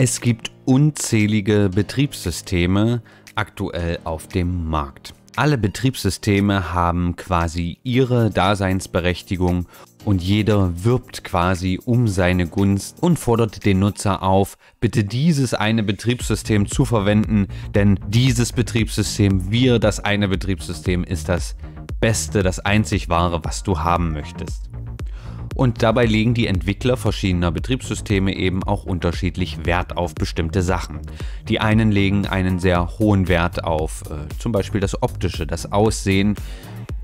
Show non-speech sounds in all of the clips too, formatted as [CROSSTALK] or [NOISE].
Es gibt unzählige Betriebssysteme aktuell auf dem Markt. Alle Betriebssysteme haben quasi ihre Daseinsberechtigung und jeder wirbt quasi um seine Gunst und fordert den Nutzer auf, bitte dieses eine Betriebssystem zu verwenden, denn dieses Betriebssystem, wir das eine Betriebssystem, ist das Beste, das einzig wahre, was du haben möchtest. Und dabei legen die Entwickler verschiedener Betriebssysteme eben auch unterschiedlich Wert auf bestimmte Sachen. Die einen legen einen sehr hohen Wert auf äh, zum Beispiel das Optische, das Aussehen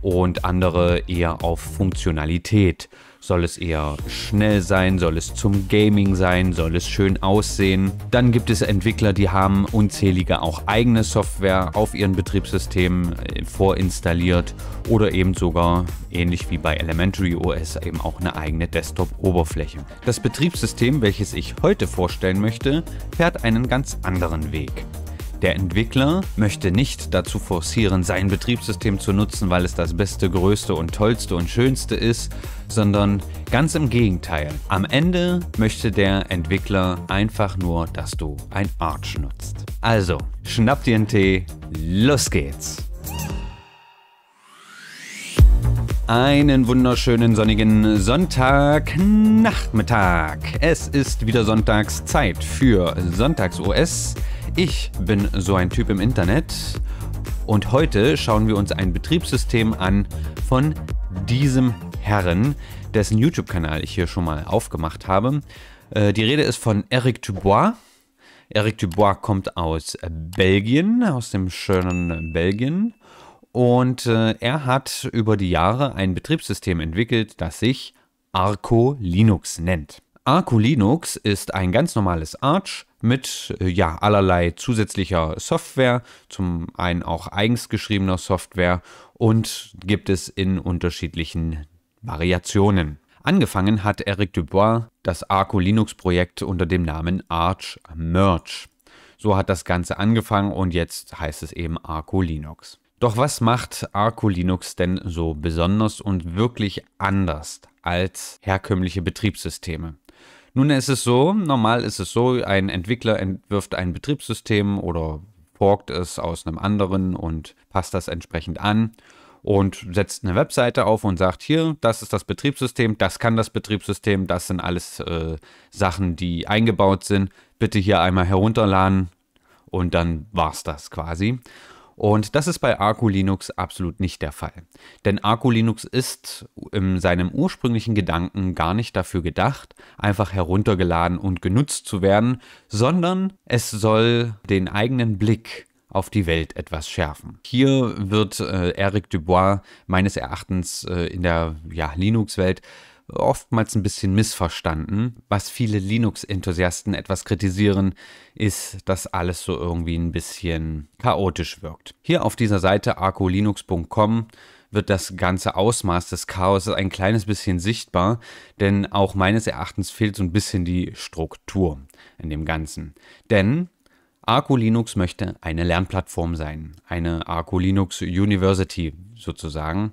und andere eher auf Funktionalität. Soll es eher schnell sein? Soll es zum Gaming sein? Soll es schön aussehen? Dann gibt es Entwickler, die haben unzählige auch eigene Software auf ihren Betriebssystemen äh, vorinstalliert oder eben sogar ähnlich wie bei Elementary OS eben auch eine eigene Desktop-Oberfläche. Das Betriebssystem, welches ich heute vorstellen möchte, fährt einen ganz anderen Weg. Der Entwickler möchte nicht dazu forcieren, sein Betriebssystem zu nutzen, weil es das Beste, Größte und Tollste und Schönste ist, sondern ganz im Gegenteil. Am Ende möchte der Entwickler einfach nur, dass du ein Arch nutzt. Also, schnapp dir einen Tee, los geht's! Einen wunderschönen sonnigen Sonntagnachmittag. Es ist wieder Sonntagszeit für Sonntags-OS. Ich bin so ein Typ im Internet und heute schauen wir uns ein Betriebssystem an von diesem Herren, dessen YouTube-Kanal ich hier schon mal aufgemacht habe. Äh, die Rede ist von Eric Dubois. Eric Dubois kommt aus Belgien, aus dem schönen Belgien. Und äh, er hat über die Jahre ein Betriebssystem entwickelt, das sich Arco Linux nennt. Arco Linux ist ein ganz normales Arch mit äh, ja, allerlei zusätzlicher Software, zum einen auch eigens geschriebener Software und gibt es in unterschiedlichen Variationen. Angefangen hat Eric Dubois das Arco Linux Projekt unter dem Namen Arch Merge. So hat das Ganze angefangen und jetzt heißt es eben Arco Linux. Doch was macht Arco Linux denn so besonders und wirklich anders als herkömmliche Betriebssysteme? Nun ist es so, normal ist es so, ein Entwickler entwirft ein Betriebssystem oder forkt es aus einem anderen und passt das entsprechend an und setzt eine Webseite auf und sagt, hier, das ist das Betriebssystem, das kann das Betriebssystem, das sind alles äh, Sachen, die eingebaut sind, bitte hier einmal herunterladen und dann war's das quasi. Und das ist bei Arco Linux absolut nicht der Fall. Denn Arco Linux ist in seinem ursprünglichen Gedanken gar nicht dafür gedacht, einfach heruntergeladen und genutzt zu werden, sondern es soll den eigenen Blick auf die Welt etwas schärfen. Hier wird äh, Eric Dubois meines Erachtens äh, in der ja, Linux-Welt oftmals ein bisschen missverstanden. Was viele Linux-Enthusiasten etwas kritisieren, ist, dass alles so irgendwie ein bisschen chaotisch wirkt. Hier auf dieser Seite arcolinux.com wird das ganze Ausmaß des Chaos ein kleines bisschen sichtbar, denn auch meines Erachtens fehlt so ein bisschen die Struktur in dem Ganzen. Denn Arco Linux möchte eine Lernplattform sein, eine Arco Linux University sozusagen.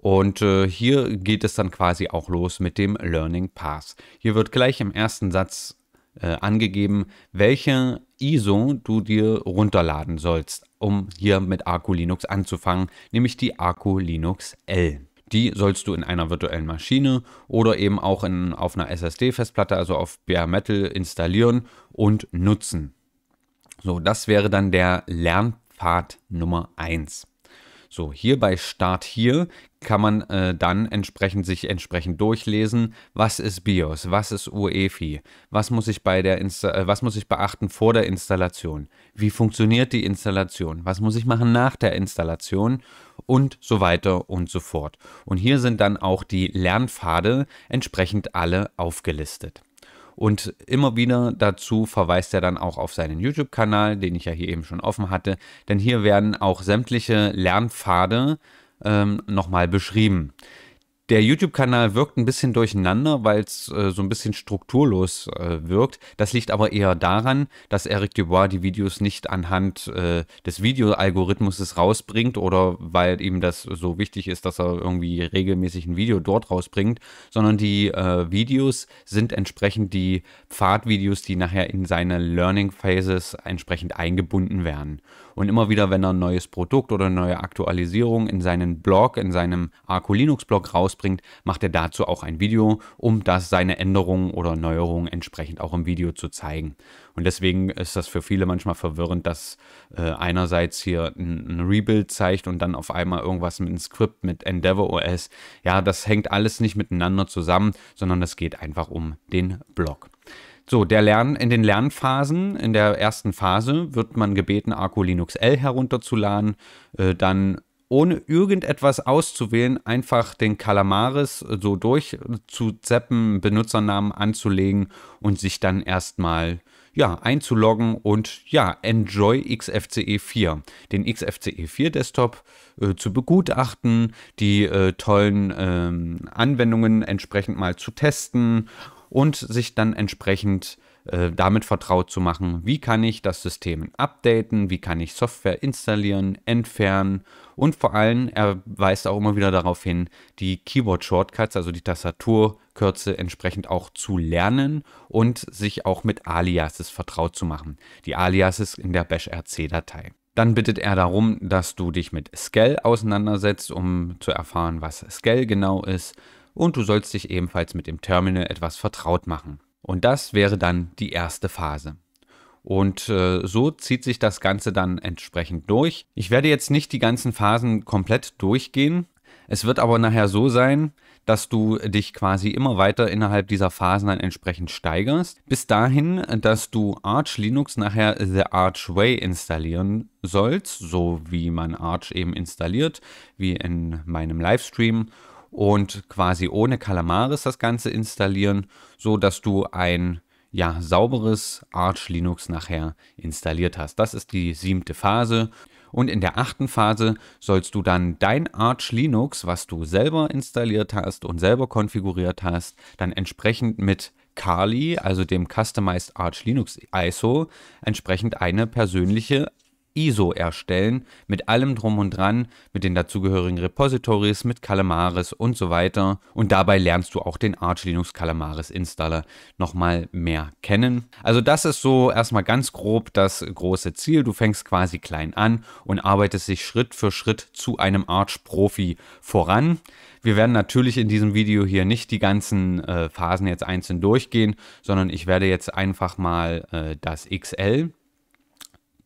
Und äh, hier geht es dann quasi auch los mit dem Learning Path. Hier wird gleich im ersten Satz äh, angegeben, welche ISO du dir runterladen sollst, um hier mit Arco Linux anzufangen, nämlich die Arco Linux L. Die sollst du in einer virtuellen Maschine oder eben auch in, auf einer SSD-Festplatte, also auf bare Metal, installieren und nutzen. So, das wäre dann der Lernpfad Nummer 1. So, hier bei Start hier kann man äh, dann entsprechend sich entsprechend durchlesen, was ist BIOS, was ist UEFI, was muss ich bei der Insta äh, was muss ich beachten vor der Installation, wie funktioniert die Installation, was muss ich machen nach der Installation und so weiter und so fort. Und hier sind dann auch die Lernpfade entsprechend alle aufgelistet. Und immer wieder dazu verweist er dann auch auf seinen YouTube-Kanal, den ich ja hier eben schon offen hatte, denn hier werden auch sämtliche Lernpfade äh, ähm, nochmal beschrieben. Der YouTube-Kanal wirkt ein bisschen durcheinander, weil es äh, so ein bisschen strukturlos äh, wirkt. Das liegt aber eher daran, dass Eric Dubois die Videos nicht anhand äh, des Videoalgorithmus rausbringt oder weil ihm das so wichtig ist, dass er irgendwie regelmäßig ein Video dort rausbringt, sondern die äh, Videos sind entsprechend die Pfadvideos, die nachher in seine Learning Phases entsprechend eingebunden werden. Und immer wieder, wenn er ein neues Produkt oder eine neue Aktualisierung in seinen Blog, in seinem Arco Linux Blog rausbringt, macht er dazu auch ein Video, um das seine Änderungen oder Neuerungen entsprechend auch im Video zu zeigen. Und deswegen ist das für viele manchmal verwirrend, dass äh, einerseits hier ein, ein Rebuild zeigt und dann auf einmal irgendwas mit einem Skript mit Endeavor OS. Ja, das hängt alles nicht miteinander zusammen, sondern es geht einfach um den Blog. So, der Lern, in den Lernphasen, in der ersten Phase wird man gebeten, Arco Linux L herunterzuladen, äh, dann ohne irgendetwas auszuwählen, einfach den Calamaris äh, so durch äh, zu zeppen, Benutzernamen anzulegen und sich dann erstmal ja, einzuloggen und ja, Enjoy XFCE 4, den XFCE 4 Desktop äh, zu begutachten, die äh, tollen äh, Anwendungen entsprechend mal zu testen und sich dann entsprechend äh, damit vertraut zu machen, wie kann ich das System updaten, wie kann ich Software installieren, entfernen und vor allem, er weist auch immer wieder darauf hin, die Keyboard-Shortcuts, also die Tastaturkürze entsprechend auch zu lernen und sich auch mit Aliases vertraut zu machen. Die Aliases in der Bash-RC-Datei. Dann bittet er darum, dass du dich mit Scale auseinandersetzt, um zu erfahren, was Scale genau ist, und du sollst dich ebenfalls mit dem Terminal etwas vertraut machen. Und das wäre dann die erste Phase. Und äh, so zieht sich das Ganze dann entsprechend durch. Ich werde jetzt nicht die ganzen Phasen komplett durchgehen. Es wird aber nachher so sein, dass du dich quasi immer weiter innerhalb dieser Phasen dann entsprechend steigerst. Bis dahin, dass du Arch Linux nachher The Arch Way installieren sollst, so wie man Arch eben installiert, wie in meinem Livestream und quasi ohne Calamaris das Ganze installieren, so dass du ein ja, sauberes Arch Linux nachher installiert hast. Das ist die siebte Phase. Und in der achten Phase sollst du dann dein Arch Linux, was du selber installiert hast und selber konfiguriert hast, dann entsprechend mit Kali, also dem Customized Arch Linux ISO, entsprechend eine persönliche ISO erstellen, mit allem drum und dran, mit den dazugehörigen Repositories, mit Calamaris und so weiter. Und dabei lernst du auch den Arch Linux Calamaris Installer nochmal mehr kennen. Also das ist so erstmal ganz grob das große Ziel. Du fängst quasi klein an und arbeitest dich Schritt für Schritt zu einem Arch-Profi voran. Wir werden natürlich in diesem Video hier nicht die ganzen äh, Phasen jetzt einzeln durchgehen, sondern ich werde jetzt einfach mal äh, das XL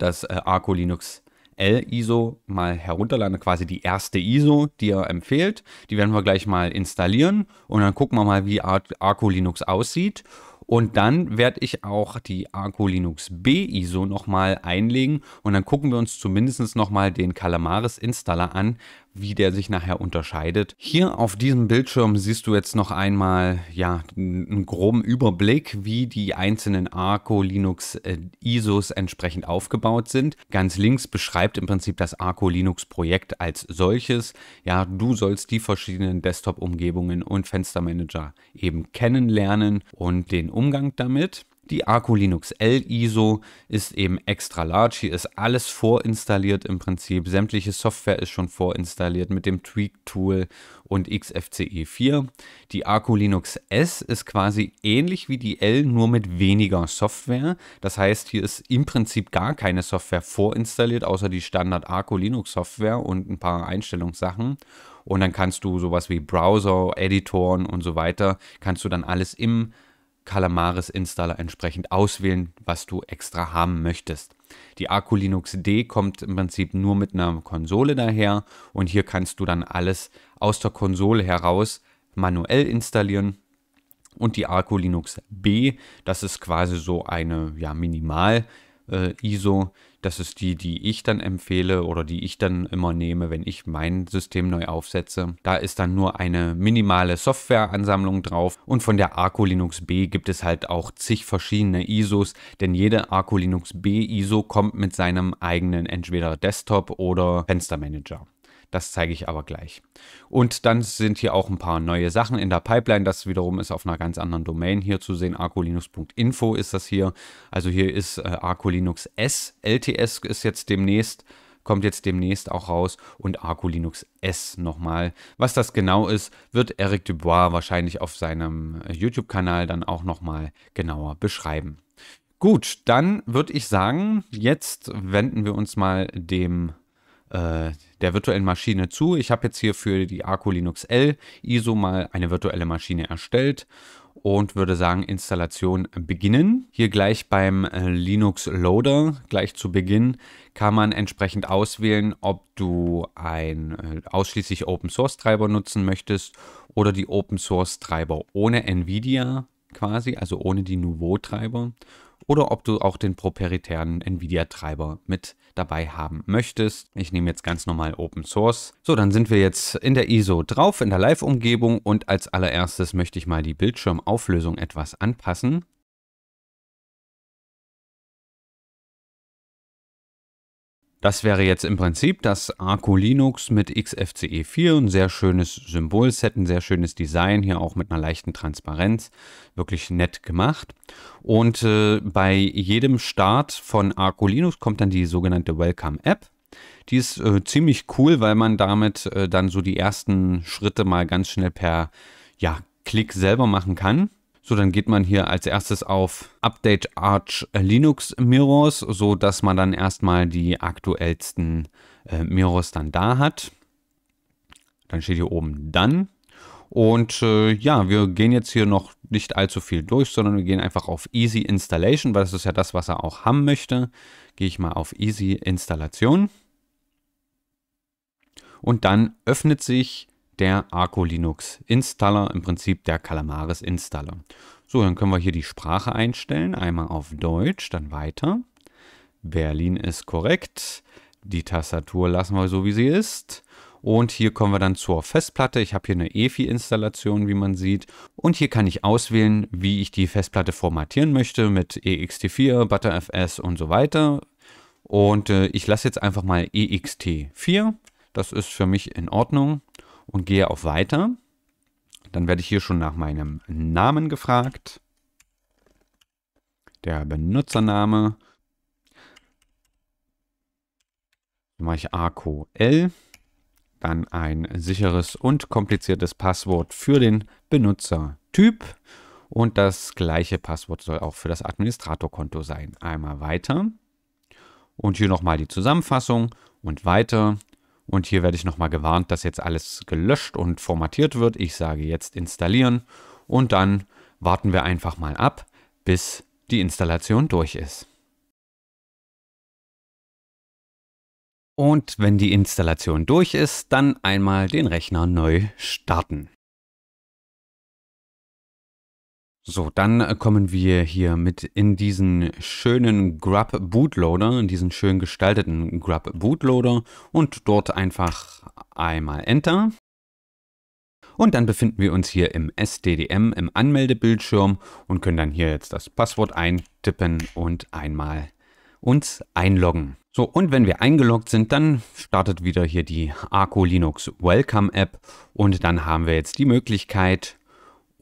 das äh, Arco Linux L ISO mal herunterladen, quasi die erste ISO, die er empfiehlt. Die werden wir gleich mal installieren und dann gucken wir mal, wie Ar Arco Linux aussieht. Und dann werde ich auch die Arco Linux B ISO nochmal einlegen und dann gucken wir uns zumindest nochmal den Calamaris Installer an, wie der sich nachher unterscheidet. Hier auf diesem Bildschirm siehst du jetzt noch einmal ja, einen groben Überblick, wie die einzelnen Arco Linux äh, ISOs entsprechend aufgebaut sind. Ganz links beschreibt im Prinzip das Arco Linux Projekt als solches. Ja, du sollst die verschiedenen Desktop-Umgebungen und Fenstermanager eben kennenlernen und den Umgang damit. Die Arco Linux L ISO ist eben extra large. Hier ist alles vorinstalliert im Prinzip. Sämtliche Software ist schon vorinstalliert mit dem Tweak Tool und XFCE 4. Die Arco Linux S ist quasi ähnlich wie die L, nur mit weniger Software. Das heißt, hier ist im Prinzip gar keine Software vorinstalliert, außer die Standard Arco Linux Software und ein paar Einstellungssachen. Und dann kannst du sowas wie Browser, Editoren und so weiter, kannst du dann alles im Calamaris Installer entsprechend auswählen, was du extra haben möchtest. Die Arco Linux D kommt im Prinzip nur mit einer Konsole daher und hier kannst du dann alles aus der Konsole heraus manuell installieren. Und die Arco Linux B, das ist quasi so eine ja, Minimal- äh, ISO. Das ist die, die ich dann empfehle oder die ich dann immer nehme, wenn ich mein System neu aufsetze. Da ist dann nur eine minimale Softwareansammlung drauf und von der Arco Linux B gibt es halt auch zig verschiedene ISOs, denn jede Arco Linux B ISO kommt mit seinem eigenen entweder Desktop oder Fenstermanager. Das zeige ich aber gleich. Und dann sind hier auch ein paar neue Sachen in der Pipeline. Das wiederum ist auf einer ganz anderen Domain hier zu sehen. arcolinux.info ist das hier. Also hier ist äh, arcolinux S. LTS ist jetzt demnächst kommt jetzt demnächst auch raus und arcolinux S nochmal. Was das genau ist, wird Eric Dubois wahrscheinlich auf seinem äh, YouTube-Kanal dann auch nochmal genauer beschreiben. Gut, dann würde ich sagen, jetzt wenden wir uns mal dem äh, der virtuellen Maschine zu. Ich habe jetzt hier für die Arco Linux L ISO mal eine virtuelle Maschine erstellt und würde sagen Installation beginnen. Hier gleich beim äh, Linux Loader, gleich zu Beginn, kann man entsprechend auswählen, ob du ein äh, ausschließlich Open Source Treiber nutzen möchtest oder die Open Source Treiber ohne NVIDIA quasi, also ohne die Nouveau Treiber oder ob du auch den proprietären NVIDIA-Treiber mit dabei haben möchtest. Ich nehme jetzt ganz normal Open Source. So, dann sind wir jetzt in der ISO drauf, in der Live-Umgebung und als allererstes möchte ich mal die Bildschirmauflösung etwas anpassen. Das wäre jetzt im Prinzip das Arco Linux mit XFCE 4, ein sehr schönes Symbolset, ein sehr schönes Design, hier auch mit einer leichten Transparenz, wirklich nett gemacht. Und äh, bei jedem Start von Arco Linux kommt dann die sogenannte Welcome App. Die ist äh, ziemlich cool, weil man damit äh, dann so die ersten Schritte mal ganz schnell per ja, Klick selber machen kann. So, dann geht man hier als erstes auf Update Arch Linux Mirrors, so dass man dann erstmal die aktuellsten äh, Mirrors dann da hat. Dann steht hier oben dann. Und äh, ja, wir gehen jetzt hier noch nicht allzu viel durch, sondern wir gehen einfach auf Easy Installation, weil das ist ja das, was er auch haben möchte. Gehe ich mal auf Easy Installation. Und dann öffnet sich der Arco Linux Installer, im Prinzip der Calamaris Installer. So, dann können wir hier die Sprache einstellen, einmal auf Deutsch, dann weiter. Berlin ist korrekt. Die Tastatur lassen wir so, wie sie ist. Und hier kommen wir dann zur Festplatte. Ich habe hier eine EFI-Installation, wie man sieht. Und hier kann ich auswählen, wie ich die Festplatte formatieren möchte mit EXT4, ButterFS und so weiter. Und äh, ich lasse jetzt einfach mal EXT4. Das ist für mich in Ordnung und gehe auf Weiter. Dann werde ich hier schon nach meinem Namen gefragt. Der Benutzername. Dann mache ich AQL. Dann ein sicheres und kompliziertes Passwort für den Benutzertyp. Und das gleiche Passwort soll auch für das Administratorkonto sein. Einmal weiter. Und hier nochmal die Zusammenfassung und weiter. Und hier werde ich nochmal gewarnt, dass jetzt alles gelöscht und formatiert wird. Ich sage jetzt installieren und dann warten wir einfach mal ab, bis die Installation durch ist. Und wenn die Installation durch ist, dann einmal den Rechner neu starten. So, dann äh, kommen wir hier mit in diesen schönen Grub Bootloader, in diesen schön gestalteten Grub Bootloader und dort einfach einmal Enter. Und dann befinden wir uns hier im SDDM, im Anmeldebildschirm und können dann hier jetzt das Passwort eintippen und einmal uns einloggen. So, und wenn wir eingeloggt sind, dann startet wieder hier die Arco Linux Welcome App und dann haben wir jetzt die Möglichkeit,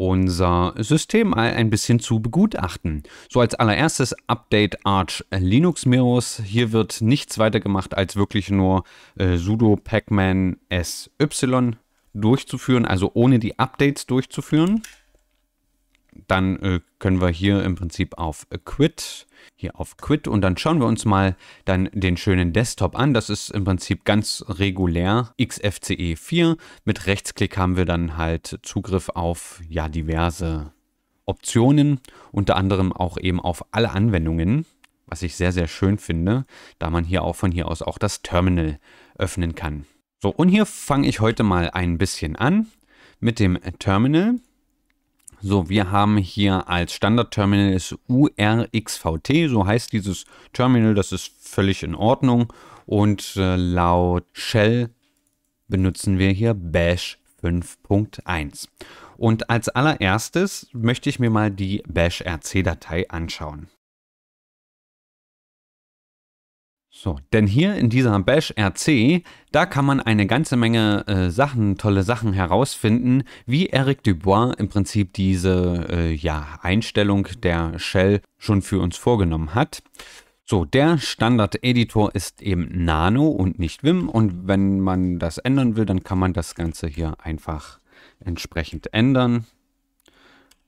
unser System ein bisschen zu begutachten. So als allererstes Update Arch Linux Mirrors. Hier wird nichts weiter gemacht, als wirklich nur äh, sudo pacman sy durchzuführen, also ohne die Updates durchzuführen dann äh, können wir hier im Prinzip auf Quit, hier auf Quit und dann schauen wir uns mal dann den schönen Desktop an. Das ist im Prinzip ganz regulär XFCE 4. Mit Rechtsklick haben wir dann halt Zugriff auf ja diverse Optionen, unter anderem auch eben auf alle Anwendungen, was ich sehr, sehr schön finde, da man hier auch von hier aus auch das Terminal öffnen kann. So, und hier fange ich heute mal ein bisschen an mit dem Terminal. So, wir haben hier als Standardterminal ist URXVT, so heißt dieses Terminal, das ist völlig in Ordnung. Und äh, laut Shell benutzen wir hier Bash 5.1. Und als allererstes möchte ich mir mal die Bash-RC-Datei anschauen. So, denn hier in dieser Bash RC, da kann man eine ganze Menge äh, Sachen, tolle Sachen herausfinden, wie Eric Dubois im Prinzip diese äh, ja, Einstellung der Shell schon für uns vorgenommen hat. So, der Standard-Editor ist eben Nano und nicht Wim. und wenn man das ändern will, dann kann man das Ganze hier einfach entsprechend ändern.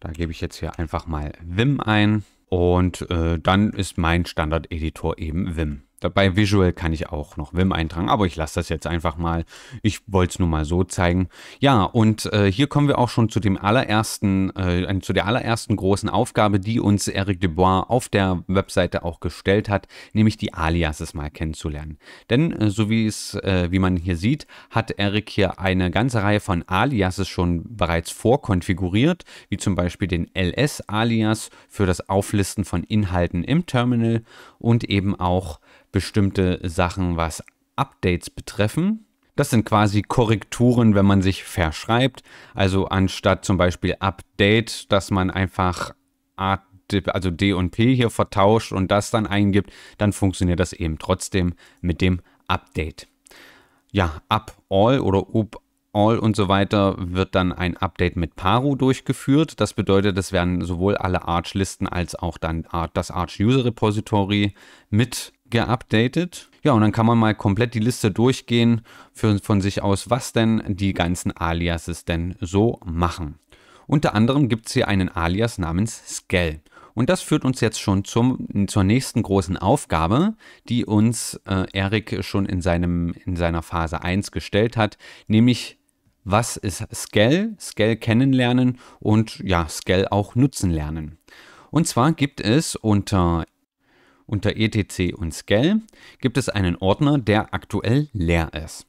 Da gebe ich jetzt hier einfach mal Wim ein und äh, dann ist mein Standard-Editor eben Wim. Bei Visual kann ich auch noch Vim eintragen, aber ich lasse das jetzt einfach mal. Ich wollte es nur mal so zeigen. Ja, und äh, hier kommen wir auch schon zu dem allerersten, äh, zu der allerersten großen Aufgabe, die uns Eric Dubois auf der Webseite auch gestellt hat, nämlich die Aliases mal kennenzulernen. Denn äh, so wie es, äh, wie man hier sieht, hat Eric hier eine ganze Reihe von Aliases schon bereits vorkonfiguriert, wie zum Beispiel den LS-Alias für das Auflisten von Inhalten im Terminal und eben auch bestimmte Sachen, was Updates betreffen. Das sind quasi Korrekturen, wenn man sich verschreibt. Also anstatt zum Beispiel Update, dass man einfach A, also D und P hier vertauscht und das dann eingibt, dann funktioniert das eben trotzdem mit dem Update. Ja, up all oder up all und so weiter wird dann ein Update mit Paru durchgeführt. Das bedeutet, es werden sowohl alle Arch-Listen als auch dann das Arch-User-Repository mit geupdatet. Ja, und dann kann man mal komplett die Liste durchgehen für, von sich aus, was denn die ganzen Aliases denn so machen. Unter anderem gibt es hier einen Alias namens Scale. Und das führt uns jetzt schon zum, zur nächsten großen Aufgabe, die uns äh, Eric schon in, seinem, in seiner Phase 1 gestellt hat, nämlich was ist Scale, Scale kennenlernen und ja, Scale auch nutzen lernen. Und zwar gibt es unter unter etc und scale gibt es einen Ordner, der aktuell leer ist.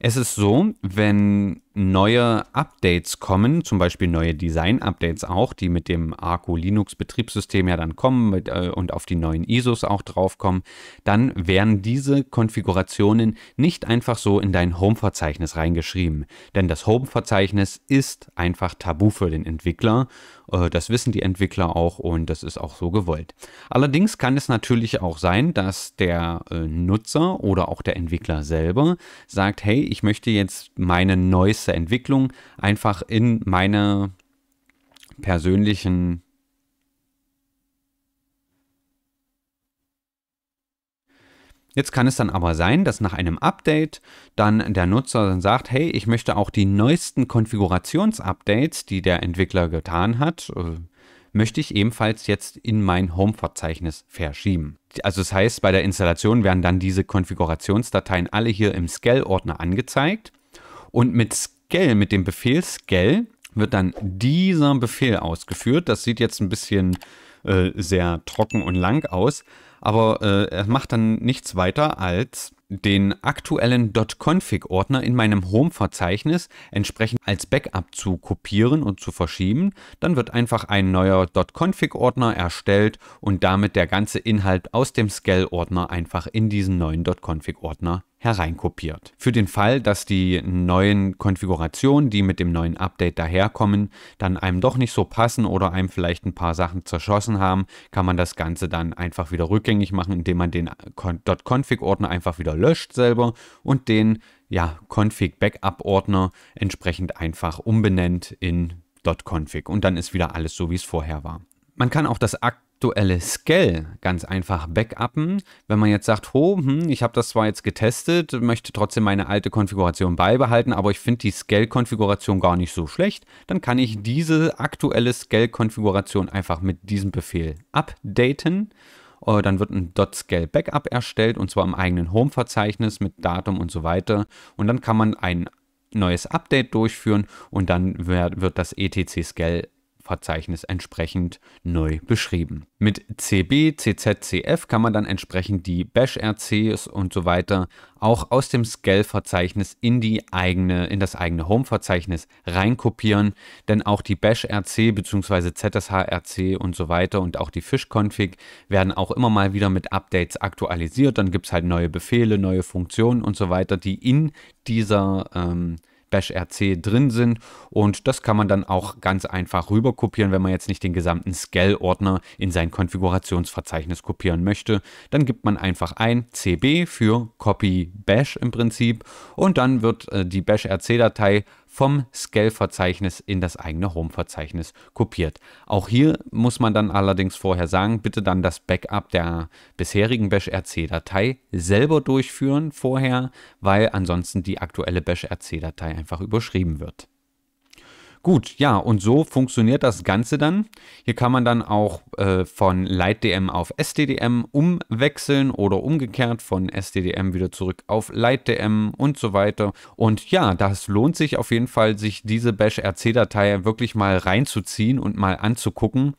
Es ist so, wenn neue Updates kommen, zum Beispiel neue Design-Updates auch, die mit dem Arco Linux-Betriebssystem ja dann kommen mit, äh, und auf die neuen ISOs auch draufkommen, dann werden diese Konfigurationen nicht einfach so in dein Home-Verzeichnis reingeschrieben. Denn das Home-Verzeichnis ist einfach tabu für den Entwickler. Äh, das wissen die Entwickler auch und das ist auch so gewollt. Allerdings kann es natürlich auch sein, dass der äh, Nutzer oder auch der Entwickler selber sagt, hey, ich möchte jetzt meine neue ganze Entwicklung einfach in meine persönlichen Jetzt kann es dann aber sein, dass nach einem Update dann der Nutzer dann sagt, hey, ich möchte auch die neuesten Konfigurationsupdates, die der Entwickler getan hat, äh, möchte ich ebenfalls jetzt in mein Home-Verzeichnis verschieben. Also das heißt, bei der Installation werden dann diese Konfigurationsdateien alle hier im Scale-Ordner angezeigt. Und mit Scale Scale, mit dem Befehl Scale wird dann dieser Befehl ausgeführt. Das sieht jetzt ein bisschen äh, sehr trocken und lang aus, aber äh, er macht dann nichts weiter als den aktuellen .config-Ordner in meinem Home-Verzeichnis entsprechend als Backup zu kopieren und zu verschieben. Dann wird einfach ein neuer .config-Ordner erstellt und damit der ganze Inhalt aus dem Scale-Ordner einfach in diesen neuen .config-Ordner hereinkopiert. Für den Fall, dass die neuen Konfigurationen, die mit dem neuen Update daherkommen, dann einem doch nicht so passen oder einem vielleicht ein paar Sachen zerschossen haben, kann man das Ganze dann einfach wieder rückgängig machen, indem man den .config-Ordner einfach wieder löscht selber und den ja, Config-Backup-Ordner entsprechend einfach umbenennt in .config und dann ist wieder alles so, wie es vorher war. Man kann auch das Akt aktuelle Scale ganz einfach backuppen. Wenn man jetzt sagt, ho, hm, ich habe das zwar jetzt getestet, möchte trotzdem meine alte Konfiguration beibehalten, aber ich finde die Scale-Konfiguration gar nicht so schlecht, dann kann ich diese aktuelle Scale-Konfiguration einfach mit diesem Befehl updaten. Äh, dann wird ein .scale Backup erstellt und zwar im eigenen Home-Verzeichnis mit Datum und so weiter. Und dann kann man ein neues Update durchführen und dann wird das etc-Scale Verzeichnis entsprechend neu beschrieben. Mit CB, CZ, CF kann man dann entsprechend die Bash-RCs und so weiter auch aus dem Scale-Verzeichnis in, in das eigene Home-Verzeichnis reinkopieren, denn auch die Bash-RC bzw. ZSH-RC und so weiter und auch die Fish-Config werden auch immer mal wieder mit Updates aktualisiert. Dann gibt es halt neue Befehle, neue Funktionen und so weiter, die in dieser ähm, Bash RC drin sind und das kann man dann auch ganz einfach rüber kopieren, wenn man jetzt nicht den gesamten Scale-Ordner in sein Konfigurationsverzeichnis kopieren möchte. Dann gibt man einfach ein CB für Copy Bash im Prinzip und dann wird äh, die Bash RC Datei vom Scale-Verzeichnis in das eigene Home-Verzeichnis kopiert. Auch hier muss man dann allerdings vorher sagen, bitte dann das Backup der bisherigen Bash-RC-Datei selber durchführen vorher, weil ansonsten die aktuelle Bash-RC-Datei einfach überschrieben wird. Gut, ja, und so funktioniert das Ganze dann. Hier kann man dann auch äh, von LightDM auf STDM umwechseln oder umgekehrt von STDM wieder zurück auf LightDM und so weiter. Und ja, das lohnt sich auf jeden Fall, sich diese Bash-RC-Datei wirklich mal reinzuziehen und mal anzugucken.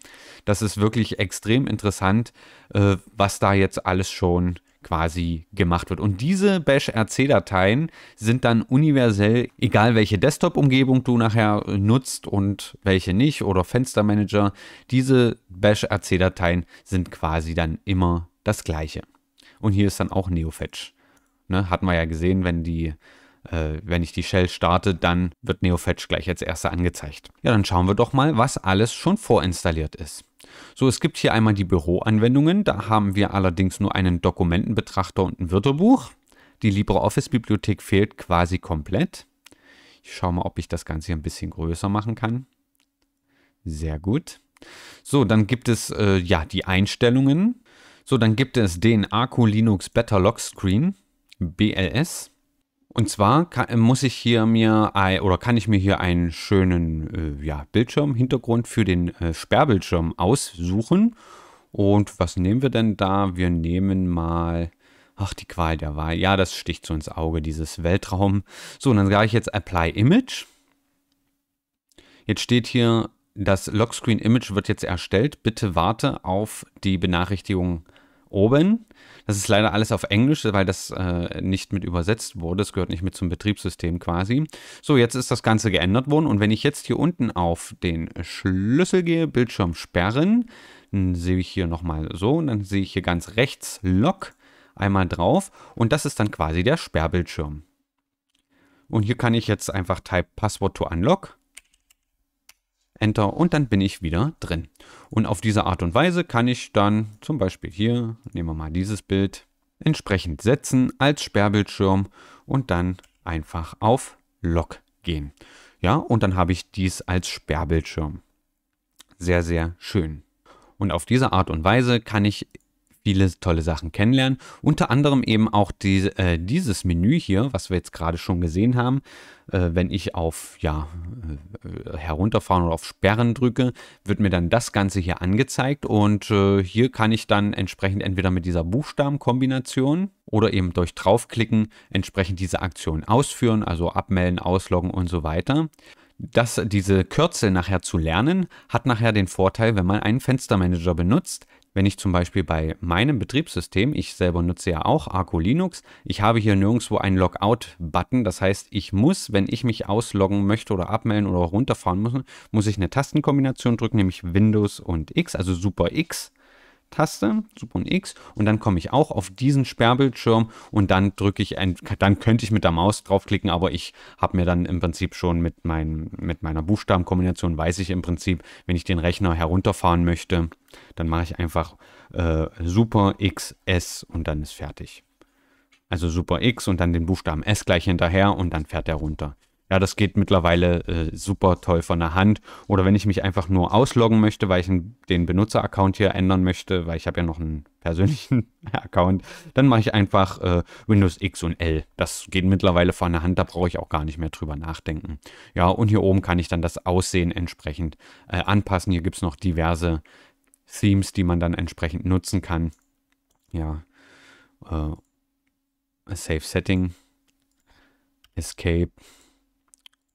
Das ist wirklich extrem interessant, äh, was da jetzt alles schon quasi gemacht wird. Und diese Bash-RC-Dateien sind dann universell, egal welche Desktop-Umgebung du nachher nutzt und welche nicht oder Fenstermanager, diese Bash-RC-Dateien sind quasi dann immer das gleiche. Und hier ist dann auch NeoFetch. Ne, hatten wir ja gesehen, wenn die äh, wenn ich die Shell starte, dann wird NeoFetch gleich als erster angezeigt. Ja, dann schauen wir doch mal, was alles schon vorinstalliert ist. So, es gibt hier einmal die Büroanwendungen. Da haben wir allerdings nur einen Dokumentenbetrachter und ein Wörterbuch. Die LibreOffice-Bibliothek fehlt quasi komplett. Ich schaue mal, ob ich das Ganze hier ein bisschen größer machen kann. Sehr gut. So, dann gibt es äh, ja die Einstellungen. So, dann gibt es den Arco Linux Better Lock Screen, BLS. Und zwar kann, muss ich hier mir oder kann ich mir hier einen schönen äh, ja, Bildschirmhintergrund für den äh, Sperrbildschirm aussuchen. Und was nehmen wir denn da? Wir nehmen mal, ach die Qual der Wahl, ja, das sticht so ins Auge, dieses Weltraum. So, und dann sage ich jetzt Apply Image. Jetzt steht hier, das Lockscreen Image wird jetzt erstellt. Bitte warte auf die Benachrichtigung oben. Das ist leider alles auf Englisch, weil das äh, nicht mit übersetzt wurde. Es gehört nicht mit zum Betriebssystem quasi. So, jetzt ist das Ganze geändert worden. Und wenn ich jetzt hier unten auf den Schlüssel gehe, Bildschirm sperren, dann sehe ich hier nochmal so. Und dann sehe ich hier ganz rechts Lock einmal drauf. Und das ist dann quasi der Sperrbildschirm. Und hier kann ich jetzt einfach Type Passwort to Unlock. Enter und dann bin ich wieder drin. Und auf diese Art und Weise kann ich dann zum Beispiel hier, nehmen wir mal dieses Bild, entsprechend setzen als Sperrbildschirm und dann einfach auf Lock gehen. Ja, und dann habe ich dies als Sperrbildschirm. Sehr, sehr schön. Und auf diese Art und Weise kann ich viele tolle Sachen kennenlernen. Unter anderem eben auch die, äh, dieses Menü hier, was wir jetzt gerade schon gesehen haben. Äh, wenn ich auf ja, äh, herunterfahren oder auf Sperren drücke, wird mir dann das Ganze hier angezeigt. Und äh, hier kann ich dann entsprechend entweder mit dieser Buchstabenkombination oder eben durch draufklicken entsprechend diese Aktion ausführen, also abmelden, ausloggen und so weiter. Das, diese Kürzel nachher zu lernen, hat nachher den Vorteil, wenn man einen Fenstermanager benutzt, wenn ich zum Beispiel bei meinem Betriebssystem, ich selber nutze ja auch Arco Linux, ich habe hier nirgendwo einen Logout-Button. Das heißt, ich muss, wenn ich mich ausloggen möchte oder abmelden oder runterfahren muss, muss ich eine Tastenkombination drücken, nämlich Windows und X, also Super X. Taste, Super und X und dann komme ich auch auf diesen Sperrbildschirm und dann drücke ich ein, dann könnte ich mit der Maus draufklicken, aber ich habe mir dann im Prinzip schon mit, mein, mit meiner Buchstabenkombination weiß ich im Prinzip, wenn ich den Rechner herunterfahren möchte, dann mache ich einfach äh, Super X S und dann ist fertig. Also Super X und dann den Buchstaben S gleich hinterher und dann fährt er runter. Ja, das geht mittlerweile äh, super toll von der Hand. Oder wenn ich mich einfach nur ausloggen möchte, weil ich den Benutzeraccount hier ändern möchte, weil ich habe ja noch einen persönlichen [LAUGHS] Account, dann mache ich einfach äh, Windows X und L. Das geht mittlerweile von der Hand, da brauche ich auch gar nicht mehr drüber nachdenken. Ja, und hier oben kann ich dann das Aussehen entsprechend äh, anpassen. Hier gibt es noch diverse Themes, die man dann entsprechend nutzen kann. Ja, äh, Save Setting, Escape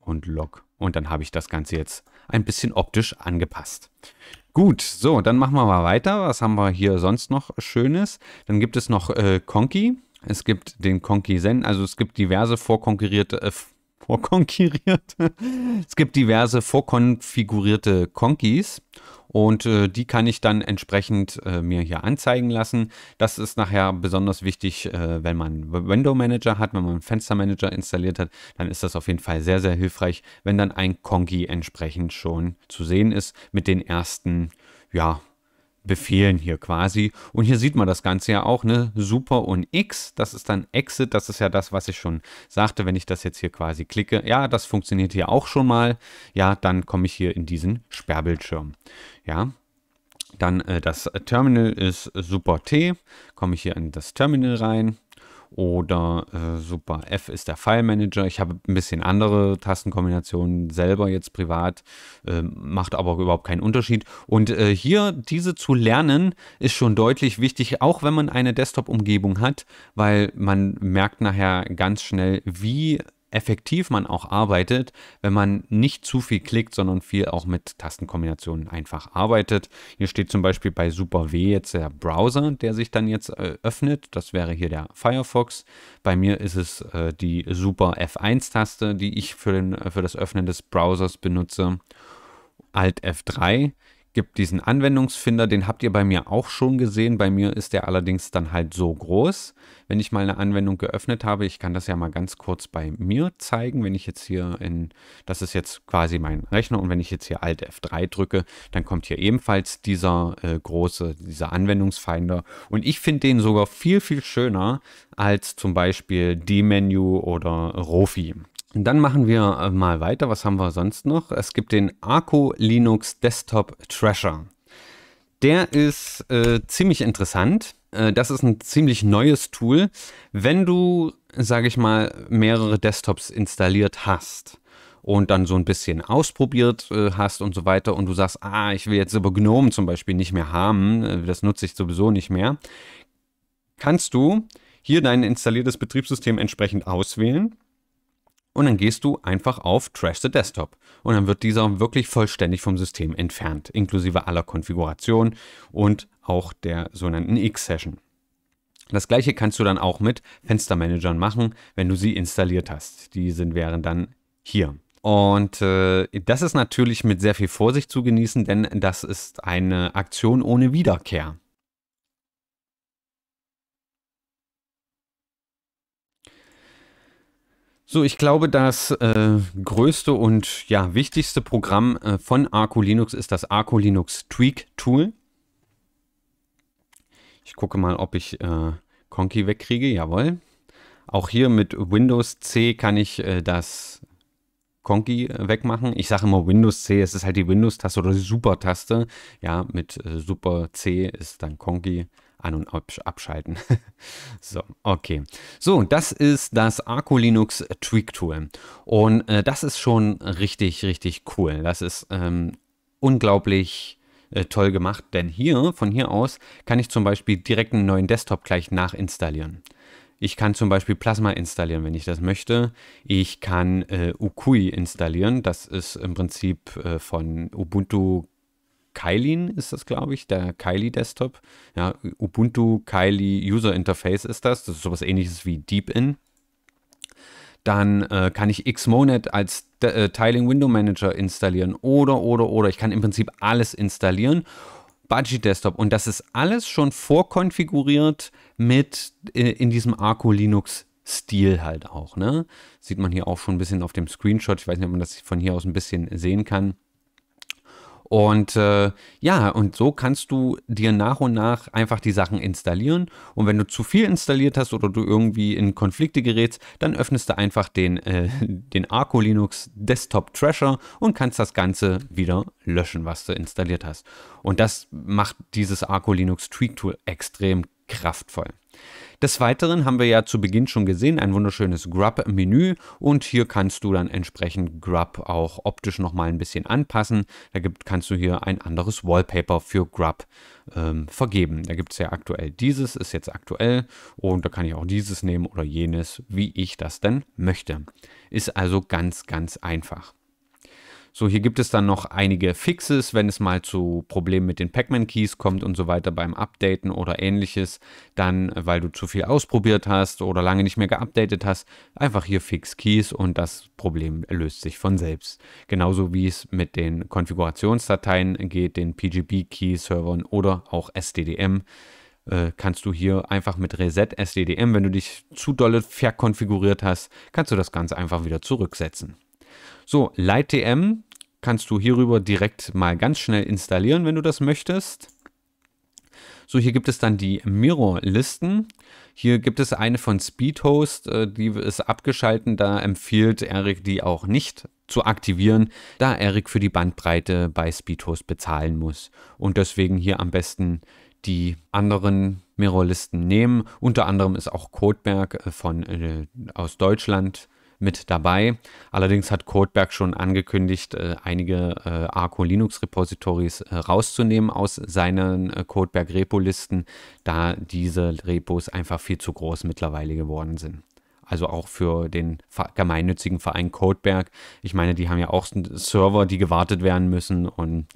und Lock. Und dann habe ich das Ganze jetzt ein bisschen optisch angepasst. Gut, so, dann machen wir mal weiter. Was haben wir hier sonst noch Schönes? Dann gibt es noch äh, Conky. Es gibt den Konki Zen, also es gibt diverse vorkonkurrierte, äh, vorkonkuriert. [LAUGHS] es gibt diverse vorkonfigurierte Konkis und äh, die kann ich dann entsprechend äh, mir hier anzeigen lassen. Das ist nachher besonders wichtig, äh, wenn man Window Manager hat, wenn man Fenster Manager installiert hat, dann ist das auf jeden Fall sehr, sehr hilfreich, wenn dann ein Konki entsprechend schon zu sehen ist mit den ersten, ja, Befehlen hier quasi. Und hier sieht man das Ganze ja auch, ne? Super und X, das ist dann Exit, das ist ja das, was ich schon sagte, wenn ich das jetzt hier quasi klicke. Ja, das funktioniert hier auch schon mal. Ja, dann komme ich hier in diesen Sperrbildschirm. Ja, dann äh, das Terminal ist Super T, komme ich hier in das Terminal rein oder äh, super F ist der File Manager. Ich habe ein bisschen andere Tastenkombinationen selber jetzt privat, äh, macht aber überhaupt keinen Unterschied. Und äh, hier diese zu lernen ist schon deutlich wichtig, auch wenn man eine Desktop-Umgebung hat, weil man merkt nachher ganz schnell, wie effektiv man auch arbeitet, wenn man nicht zu viel klickt, sondern viel auch mit Tastenkombinationen einfach arbeitet. Hier steht zum Beispiel bei Super W jetzt der Browser, der sich dann jetzt äh, öffnet. Das wäre hier der Firefox. Bei mir ist es äh, die Super F1-Taste, die ich für, den, äh, für das Öffnen des Browsers benutze. Alt F3 gibt diesen Anwendungsfinder, den habt ihr bei mir auch schon gesehen. Bei mir ist der allerdings dann halt so groß. Wenn ich mal eine Anwendung geöffnet habe, ich kann das ja mal ganz kurz bei mir zeigen. Wenn ich jetzt hier in, das ist jetzt quasi mein Rechner und wenn ich jetzt hier Alt F3 drücke, dann kommt hier ebenfalls dieser äh, große, dieser Anwendungsfinder. Und ich finde den sogar viel, viel schöner als zum Beispiel D-Menu oder Rofi. Dann machen wir äh, mal weiter. Was haben wir sonst noch? Es gibt den Arco Linux Desktop Treasure. Der ist äh, ziemlich interessant. Äh, das ist ein ziemlich neues Tool. Wenn du, sage ich mal, mehrere Desktops installiert hast und dann so ein bisschen ausprobiert äh, hast und so weiter und du sagst, ah, ich will jetzt über GNOME zum Beispiel nicht mehr haben, äh, das nutze ich sowieso nicht mehr, kannst du hier dein installiertes Betriebssystem entsprechend auswählen und dann gehst du einfach auf Trash the Desktop und dann wird dieser wirklich vollständig vom System entfernt, inklusive aller Konfiguration und auch der sogenannten X-Session. Das gleiche kannst du dann auch mit Fenstermanagern machen, wenn du sie installiert hast. Die sind, wären dann hier. Und äh, das ist natürlich mit sehr viel Vorsicht zu genießen, denn das ist eine Aktion ohne Wiederkehr. So, ich glaube, das äh, größte und ja, wichtigste Programm äh, von Arco Linux ist das Arco Linux Tweak Tool. Ich gucke mal, ob ich äh, Conky wegkriege. Jawohl. Auch hier mit Windows C kann ich äh, das Conky äh, wegmachen. Ich sage immer Windows C, es ist halt die Windows-Taste oder die Super-Taste. Ja, mit äh, Super C ist dann Conky an- und abschalten. [LAUGHS] so, okay. So, das ist das Arco Linux Tweak Tool. Und äh, das ist schon richtig, richtig cool. Das ist ähm, unglaublich äh, toll gemacht, denn hier, von hier aus, kann ich zum Beispiel direkt einen neuen Desktop gleich nachinstallieren. Ich kann zum Beispiel Plasma installieren, wenn ich das möchte. Ich kann äh, Ukui installieren. Das ist im Prinzip äh, von Ubuntu Kailin ist das, glaube ich, der Kaili Desktop. Ja, Ubuntu Kaili User Interface ist das. Das ist sowas ähnliches wie Deepin. Dann äh, kann ich Xmonad als De äh, Tiling Window Manager installieren oder, oder, oder. Ich kann im Prinzip alles installieren. Budgie Desktop und das ist alles schon vorkonfiguriert mit äh, in diesem Arco Linux Stil halt auch. Ne? Sieht man hier auch schon ein bisschen auf dem Screenshot. Ich weiß nicht, ob man das von hier aus ein bisschen sehen kann. Und äh, ja, und so kannst du dir nach und nach einfach die Sachen installieren. Und wenn du zu viel installiert hast oder du irgendwie in Konflikte gerätst, dann öffnest du einfach den, äh, [LAUGHS] den Arco Linux Desktop Trasher und kannst das Ganze wieder löschen, was du installiert hast. Und das macht dieses Arco Linux Tweak Tool extrem kraftvoll. Des Weiteren haben wir ja zu Beginn schon gesehen ein wunderschönes Grub-Menü und hier kannst du dann entsprechend Grub auch optisch nochmal ein bisschen anpassen. Da gibt, kannst du hier ein anderes Wallpaper für Grub ähm, vergeben. Da gibt es ja aktuell dieses, ist jetzt aktuell und da kann ich auch dieses nehmen oder jenes, wie ich das denn möchte. Ist also ganz, ganz einfach. So, hier gibt es dann noch einige Fixes, wenn es mal zu Problemen mit den Pac-Man-Keys kommt und so weiter beim Updaten oder ähnliches. Dann, weil du zu viel ausprobiert hast oder lange nicht mehr geupdatet hast, einfach hier Fix-Keys und das Problem löst sich von selbst. Genauso wie es mit den Konfigurationsdateien geht, den PGP-Key-Servern oder auch SDDM äh, kannst du hier einfach mit Reset SDDM, wenn du dich zu dolle verkonfiguriert hast, kannst du das Ganze einfach wieder zurücksetzen. So, LightDM kannst du hierüber direkt mal ganz schnell installieren, wenn du das möchtest. So, hier gibt es dann die Mirror-Listen. Hier gibt es eine von Speedhost, äh, die ist abgeschalten. Da empfiehlt Eric, die auch nicht zu aktivieren, da Eric für die Bandbreite bei Speedhost bezahlen muss. Und deswegen hier am besten die anderen Mirrorlisten nehmen. Unter anderem ist auch Codeberg äh, von, äh, aus Deutschland mit dabei. Allerdings hat Codeberg schon angekündigt, äh, einige äh, Arco Linux Repositories äh, rauszunehmen aus seinen Codeberg Repo-Listen, da diese Repos einfach viel zu groß mittlerweile geworden sind also auch für den gemeinnützigen Verein Codeberg. Ich meine, die haben ja auch Server, die gewartet werden müssen und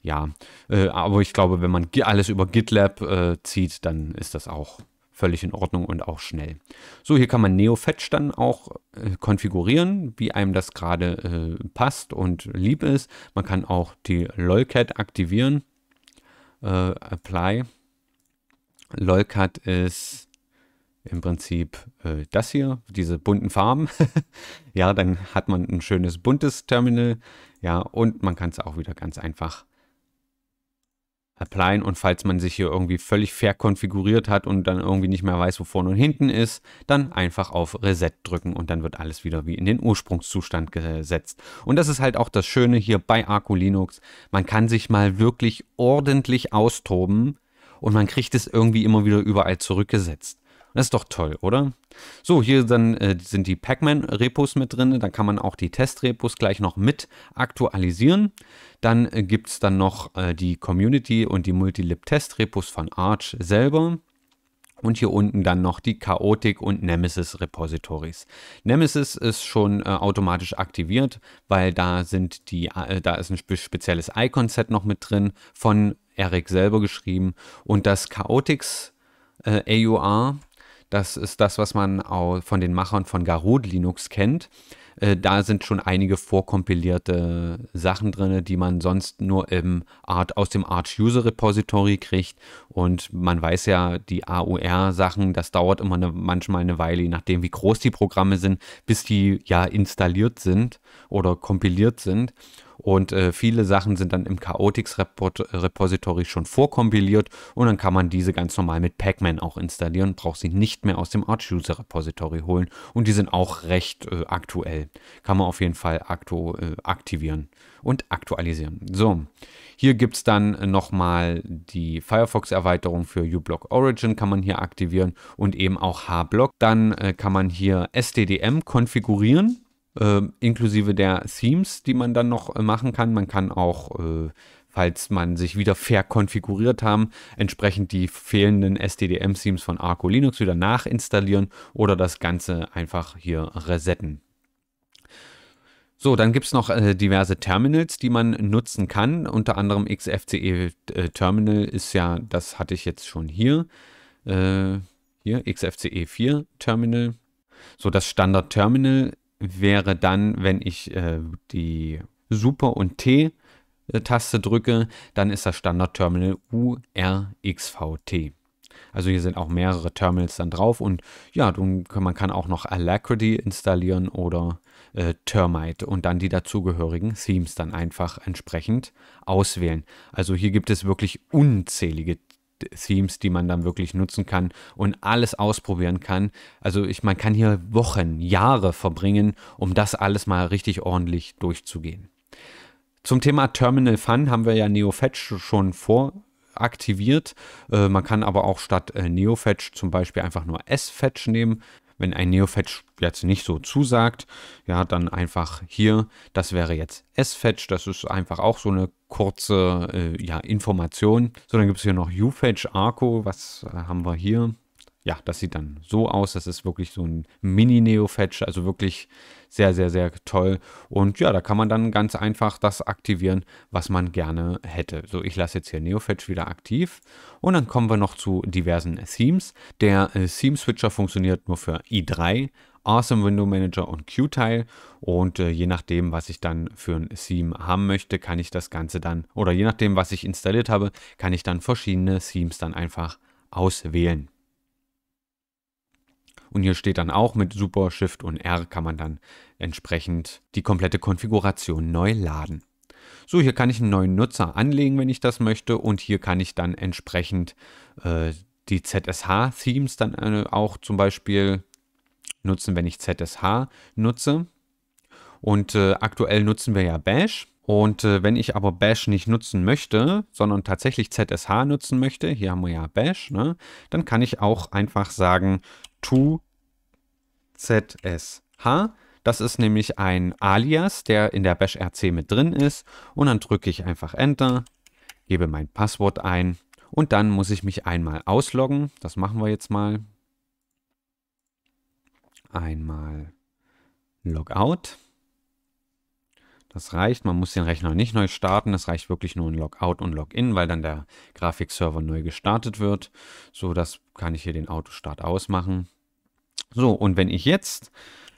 ja, aber ich glaube, wenn man alles über GitLab zieht, dann ist das auch völlig in Ordnung und auch schnell. So, hier kann man NeoFetch dann auch äh, konfigurieren, wie einem das gerade äh, passt und lieb ist. Man kann auch die LOLCAT aktivieren. Äh, apply. LOLCAT ist im Prinzip äh, das hier, diese bunten Farben. [LAUGHS] ja, dann hat man ein schönes buntes Terminal. Ja, und man kann es auch wieder ganz einfach applyen und falls man sich hier irgendwie völlig verkonfiguriert hat und dann irgendwie nicht mehr weiß, wo vorne und hinten ist, dann einfach auf Reset drücken und dann wird alles wieder wie in den Ursprungszustand gesetzt. Und das ist halt auch das Schöne hier bei Arco Linux, man kann sich mal wirklich ordentlich austoben und man kriegt es irgendwie immer wieder überall zurückgesetzt. Das ist doch toll, oder? So, hier dann, äh, sind die Pac-Man-Repos mit drin. Da kann man auch die Test-Repos gleich noch mit aktualisieren. Dann äh, gibt es dann noch äh, die Community und die Multilib-Test-Repos von Arch selber. Und hier unten dann noch die Chaotic und Nemesis Repositories. Nemesis ist schon äh, automatisch aktiviert, weil da sind die, äh, da ist ein spe spezielles Icon-Set noch mit drin, von Eric selber geschrieben. Und das Chaotix äh, AUR das ist das, was man von den Machern von Garud Linux kennt. Äh, da sind schon einige vorkompilierte Sachen drin, die man sonst nur im Art, aus dem Arch User Repository kriegt. Und man weiß ja, die AUR-Sachen, das dauert immer eine, manchmal eine Weile, je nachdem, wie groß die Programme sind, bis die ja installiert sind oder kompiliert sind. Und äh, viele Sachen sind dann im Chaotix-Repository schon vorkompiliert und dann kann man diese ganz normal mit Pacman auch installieren, braucht sie nicht mehr aus dem Arch-User-Repository holen. Und die sind auch recht äh, aktuell. Kann man auf jeden Fall aktu äh, aktivieren und aktualisieren. So, hier gibt es dann nochmal die Firefox-Erweiterung für uBlock Origin, kann man hier aktivieren und eben auch HBlock. Dann äh, kann man hier SDDM konfigurieren ähm, inklusive der Themes, die man dann noch äh, machen kann. Man kann auch, äh, falls man sich wieder verkonfiguriert haben, entsprechend die fehlenden STDM-Themes von Arco Linux wieder nachinstallieren oder das Ganze einfach hier resetten. So, dann gibt es noch äh, diverse Terminals, die man nutzen kann. Unter anderem XFCE äh, Terminal ist ja, das hatte ich jetzt schon hier. Äh, hier, XFCE 4 Terminal. So, das Standard Terminal wäre dann, wenn ich äh, die Super- und T-Taste drücke, dann ist das Standard-Terminal URXVT. Also hier sind auch mehrere Terminals dann drauf und ja, man kann auch noch Alacrity installieren oder äh, Termite und dann die dazugehörigen Themes dann einfach entsprechend auswählen. Also hier gibt es wirklich unzählige Themes, die man dann wirklich nutzen kann und alles ausprobieren kann. Also ich, man kann hier Wochen, Jahre verbringen, um das alles mal richtig ordentlich durchzugehen. Zum Thema Terminal Fun haben wir ja NeoFetch schon voraktiviert. Äh, man kann aber auch statt äh, NeoFetch zum Beispiel einfach nur SFetch nehmen. Wenn ein NeoFetch jetzt nicht so zusagt, ja, dann einfach hier, das wäre jetzt SFetch, das ist einfach auch so eine kurze äh, ja, Information. So, dann gibt es hier noch UFetch Arco. Was äh, haben wir hier? Ja, das sieht dann so aus. Das ist wirklich so ein Mini-Neo-Fetch, also wirklich sehr, sehr, sehr toll. Und ja, da kann man dann ganz einfach das aktivieren, was man gerne hätte. So, ich lasse jetzt hier NeoFetch wieder aktiv und dann kommen wir noch zu diversen Themes. Der äh, Theme-Switcher funktioniert nur für i3, Awesome Window Manager und Qtile. Und äh, je nachdem, was ich dann für ein Theme haben möchte, kann ich das Ganze dann, oder je nachdem, was ich installiert habe, kann ich dann verschiedene Themes dann einfach auswählen. Und hier steht dann auch mit Super Shift und R kann man dann entsprechend die komplette Konfiguration neu laden. So, hier kann ich einen neuen Nutzer anlegen, wenn ich das möchte. Und hier kann ich dann entsprechend äh, die ZSH-Themes dann äh, auch zum Beispiel nutzen, wenn ich ZSH nutze. Und äh, aktuell nutzen wir ja Bash. Und äh, wenn ich aber Bash nicht nutzen möchte, sondern tatsächlich ZSH nutzen möchte, hier haben wir ja Bash, ne, dann kann ich auch einfach sagen to ZSH. Das ist nämlich ein Alias, der in der Bash RC mit drin ist. Und dann drücke ich einfach Enter, gebe mein Passwort ein und dann muss ich mich einmal ausloggen. Das machen wir jetzt mal einmal Logout. Das reicht, man muss den Rechner nicht neu starten, das reicht wirklich nur ein Logout und Login, weil dann der Grafikserver neu gestartet wird. So, das kann ich hier den Autostart ausmachen. So, und wenn ich jetzt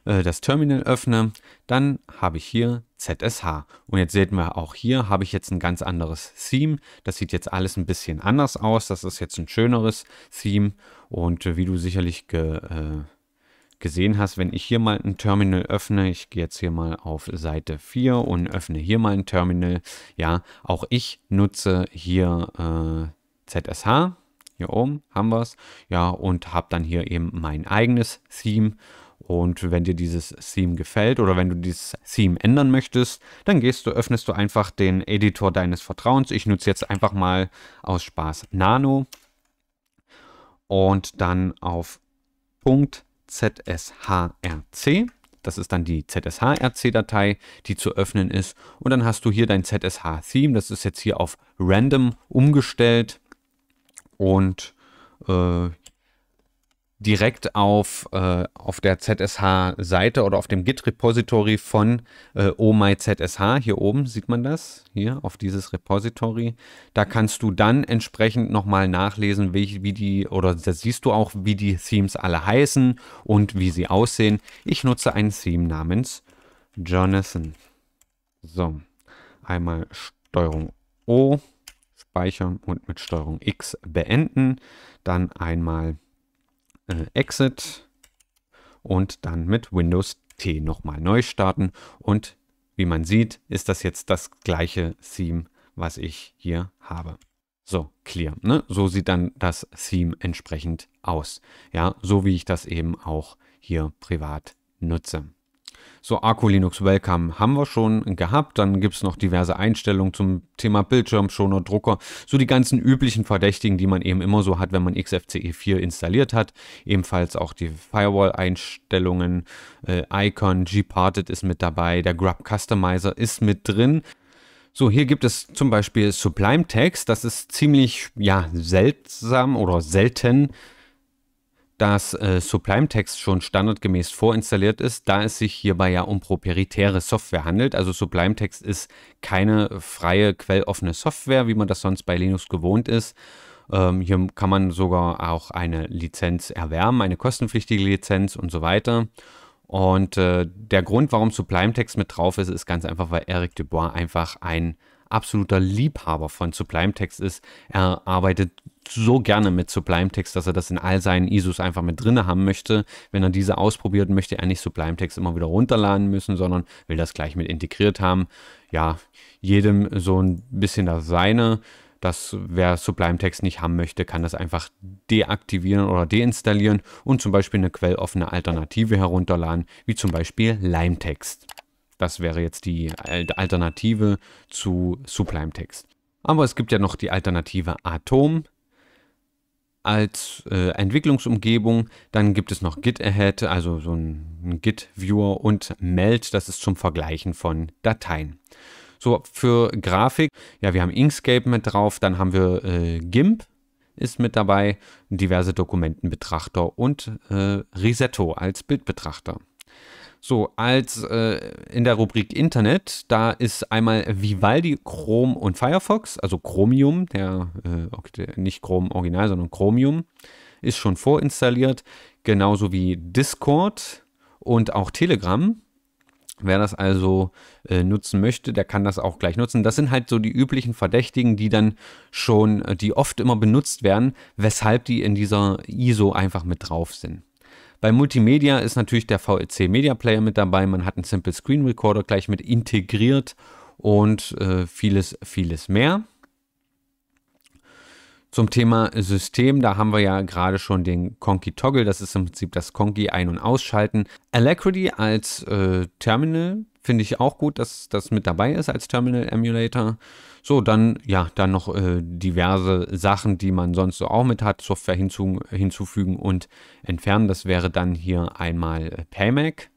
äh, das Terminal öffne, dann habe ich hier ZSH. Und jetzt sehen wir auch hier, habe ich jetzt ein ganz anderes Theme. Das sieht jetzt alles ein bisschen anders aus. Das ist jetzt ein schöneres Theme. Und äh, wie du sicherlich ge, äh, gesehen hast, wenn ich hier mal ein Terminal öffne, ich gehe jetzt hier mal auf Seite 4 und öffne hier mal ein Terminal. Ja, auch ich nutze hier äh, ZSH. Hier oben haben wir es. Ja, und habe dann hier eben mein eigenes Theme. Und wenn dir dieses Theme gefällt oder wenn du dieses Theme ändern möchtest, dann gehst du, öffnest du einfach den Editor deines Vertrauens. Ich nutze jetzt einfach mal aus Spaß Nano und dann auf Punkt ZSHRC. Das ist dann die ZSHRC-Datei, die zu öffnen ist. Und dann hast du hier dein ZSH-Theme. Das ist jetzt hier auf Random umgestellt. Und äh, direkt auf, äh, auf der ZSH-Seite oder auf dem Git-Repository von äh, oh Hier oben sieht man das, hier auf dieses Repository. Da kannst du dann entsprechend nochmal nachlesen, wie, wie die, oder da siehst du auch, wie die Themes alle heißen und wie sie aussehen. Ich nutze ein Theme namens Jonathan. So, einmal Steuerung O, speichern und mit Steuerung X beenden. Dann einmal äh, Exit und dann mit Windows T nochmal neu starten. Und wie man sieht, ist das jetzt das gleiche Theme, was ich hier habe. So, clear. Ne? So sieht dann das Theme entsprechend aus. Ja, so wie ich das eben auch hier privat nutze. So Arco Linux Welcome haben wir schon gehabt. Dann gibt es noch diverse Einstellungen zum Thema Bildschirmschoner, Drucker, so die ganzen üblichen Verdächtigen, die man eben immer so hat, wenn man XFCE 4 installiert hat. Ebenfalls auch die Firewall-Einstellungen, äh, Icon, Gparted ist mit dabei, der Grub Customizer ist mit drin. So, hier gibt es zum Beispiel Sublime Text. Das ist ziemlich, ja, seltsam oder selten dass äh, Sublime Text schon standardgemäß vorinstalliert ist, da es sich hierbei ja um proprietäre Software handelt. Also Sublime Text ist keine freie, quelloffene Software, wie man das sonst bei Linux gewohnt ist. Ähm, hier kann man sogar auch eine Lizenz erwerben, eine kostenpflichtige Lizenz und so weiter. Und äh, der Grund, warum Sublime Text mit drauf ist, ist ganz einfach, weil Eric Dubois einfach ein absoluter Liebhaber von Sublime Text ist. Er arbeitet so gerne mit Sublime Text, dass er das in all seinen ISOs einfach mit drinne haben möchte. Wenn er diese ausprobiert, möchte er nicht Sublime Text immer wieder runterladen müssen, sondern will das gleich mit integriert haben. Ja, jedem so ein bisschen das Seine dass wer Sublime Text nicht haben möchte, kann das einfach deaktivieren oder deinstallieren und zum Beispiel eine quelloffene Alternative herunterladen, wie zum Beispiel Lime Text. Das wäre jetzt die Alternative zu Sublime-Text. Aber es gibt ja noch die Alternative Atom als äh, Entwicklungsumgebung. Dann gibt es noch Git Ahead, also so ein Git-Viewer und Melt, das ist zum Vergleichen von Dateien. So, für Grafik, ja, wir haben Inkscape mit drauf, dann haben wir äh, GIMP ist mit dabei, diverse Dokumentenbetrachter und äh, Risetto als Bildbetrachter. So, als äh, in der Rubrik Internet, da ist einmal Vivaldi, Chrome und Firefox, also Chromium, der, äh, der nicht Chrome Original, sondern Chromium, ist schon vorinstalliert, genauso wie Discord und auch Telegram. Wer das also äh, nutzen möchte, der kann das auch gleich nutzen. Das sind halt so die üblichen Verdächtigen, die dann schon, äh, die oft immer benutzt werden, weshalb die in dieser ISO einfach mit drauf sind. Bei Multimedia ist natürlich der VLC e Media Player mit dabei. Man hat einen Simple Screen Recorder gleich mit integriert und äh, vieles, vieles mehr. Zum Thema System, da haben wir ja gerade schon den Conky Toggle, das ist im Prinzip das Conky ein- und ausschalten. Alacrity als äh, Terminal finde ich auch gut, dass das mit dabei ist als Terminal Emulator. So, dann ja, dann noch äh, diverse Sachen, die man sonst so auch mit hat, Software hinzu, hinzufügen und entfernen. Das wäre dann hier einmal äh, Paymac.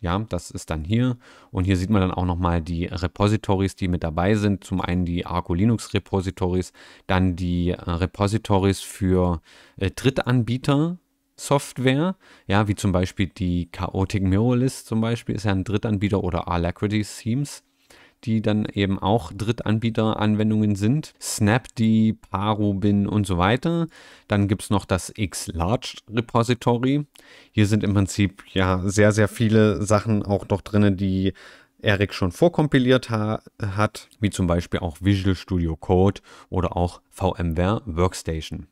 Ja, das ist dann hier. Und hier sieht man dann auch nochmal die Repositories, die mit dabei sind. Zum einen die Arco Linux Repositories, dann die äh, Repositories für äh, Drittanbieter, Software, ja, wie zum Beispiel die Chaotic Mirrorlist zum Beispiel, ist ja ein Drittanbieter oder Alacrity Themes die dann eben auch Drittanbieteranwendungen sind. Snapd, Parubin und so weiter. Dann gibt es noch das Xlarge Repository. Hier sind im Prinzip ja sehr, sehr viele Sachen auch noch drin, die Eric schon vorkompiliert ha hat, wie zum Beispiel auch Visual Studio Code oder auch VMware Workstation.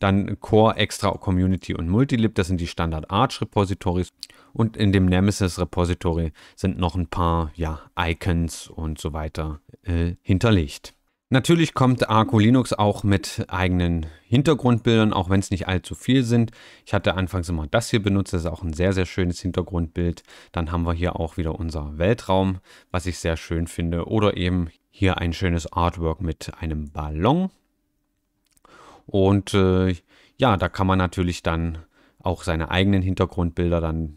Dann Core, Extra, Community und Multilib, das sind die Standard Arch Repositories. Und in dem Nemesis-Repository sind noch ein paar ja, Icons und so weiter äh, hinterlegt. Natürlich kommt Arco Linux auch mit eigenen Hintergrundbildern, auch wenn es nicht allzu viel sind. Ich hatte anfangs immer das hier benutzt, das ist auch ein sehr, sehr schönes Hintergrundbild. Dann haben wir hier auch wieder unser Weltraum, was ich sehr schön finde. Oder eben hier ein schönes Artwork mit einem Ballon. Und äh, ja, da kann man natürlich dann auch seine eigenen Hintergrundbilder dann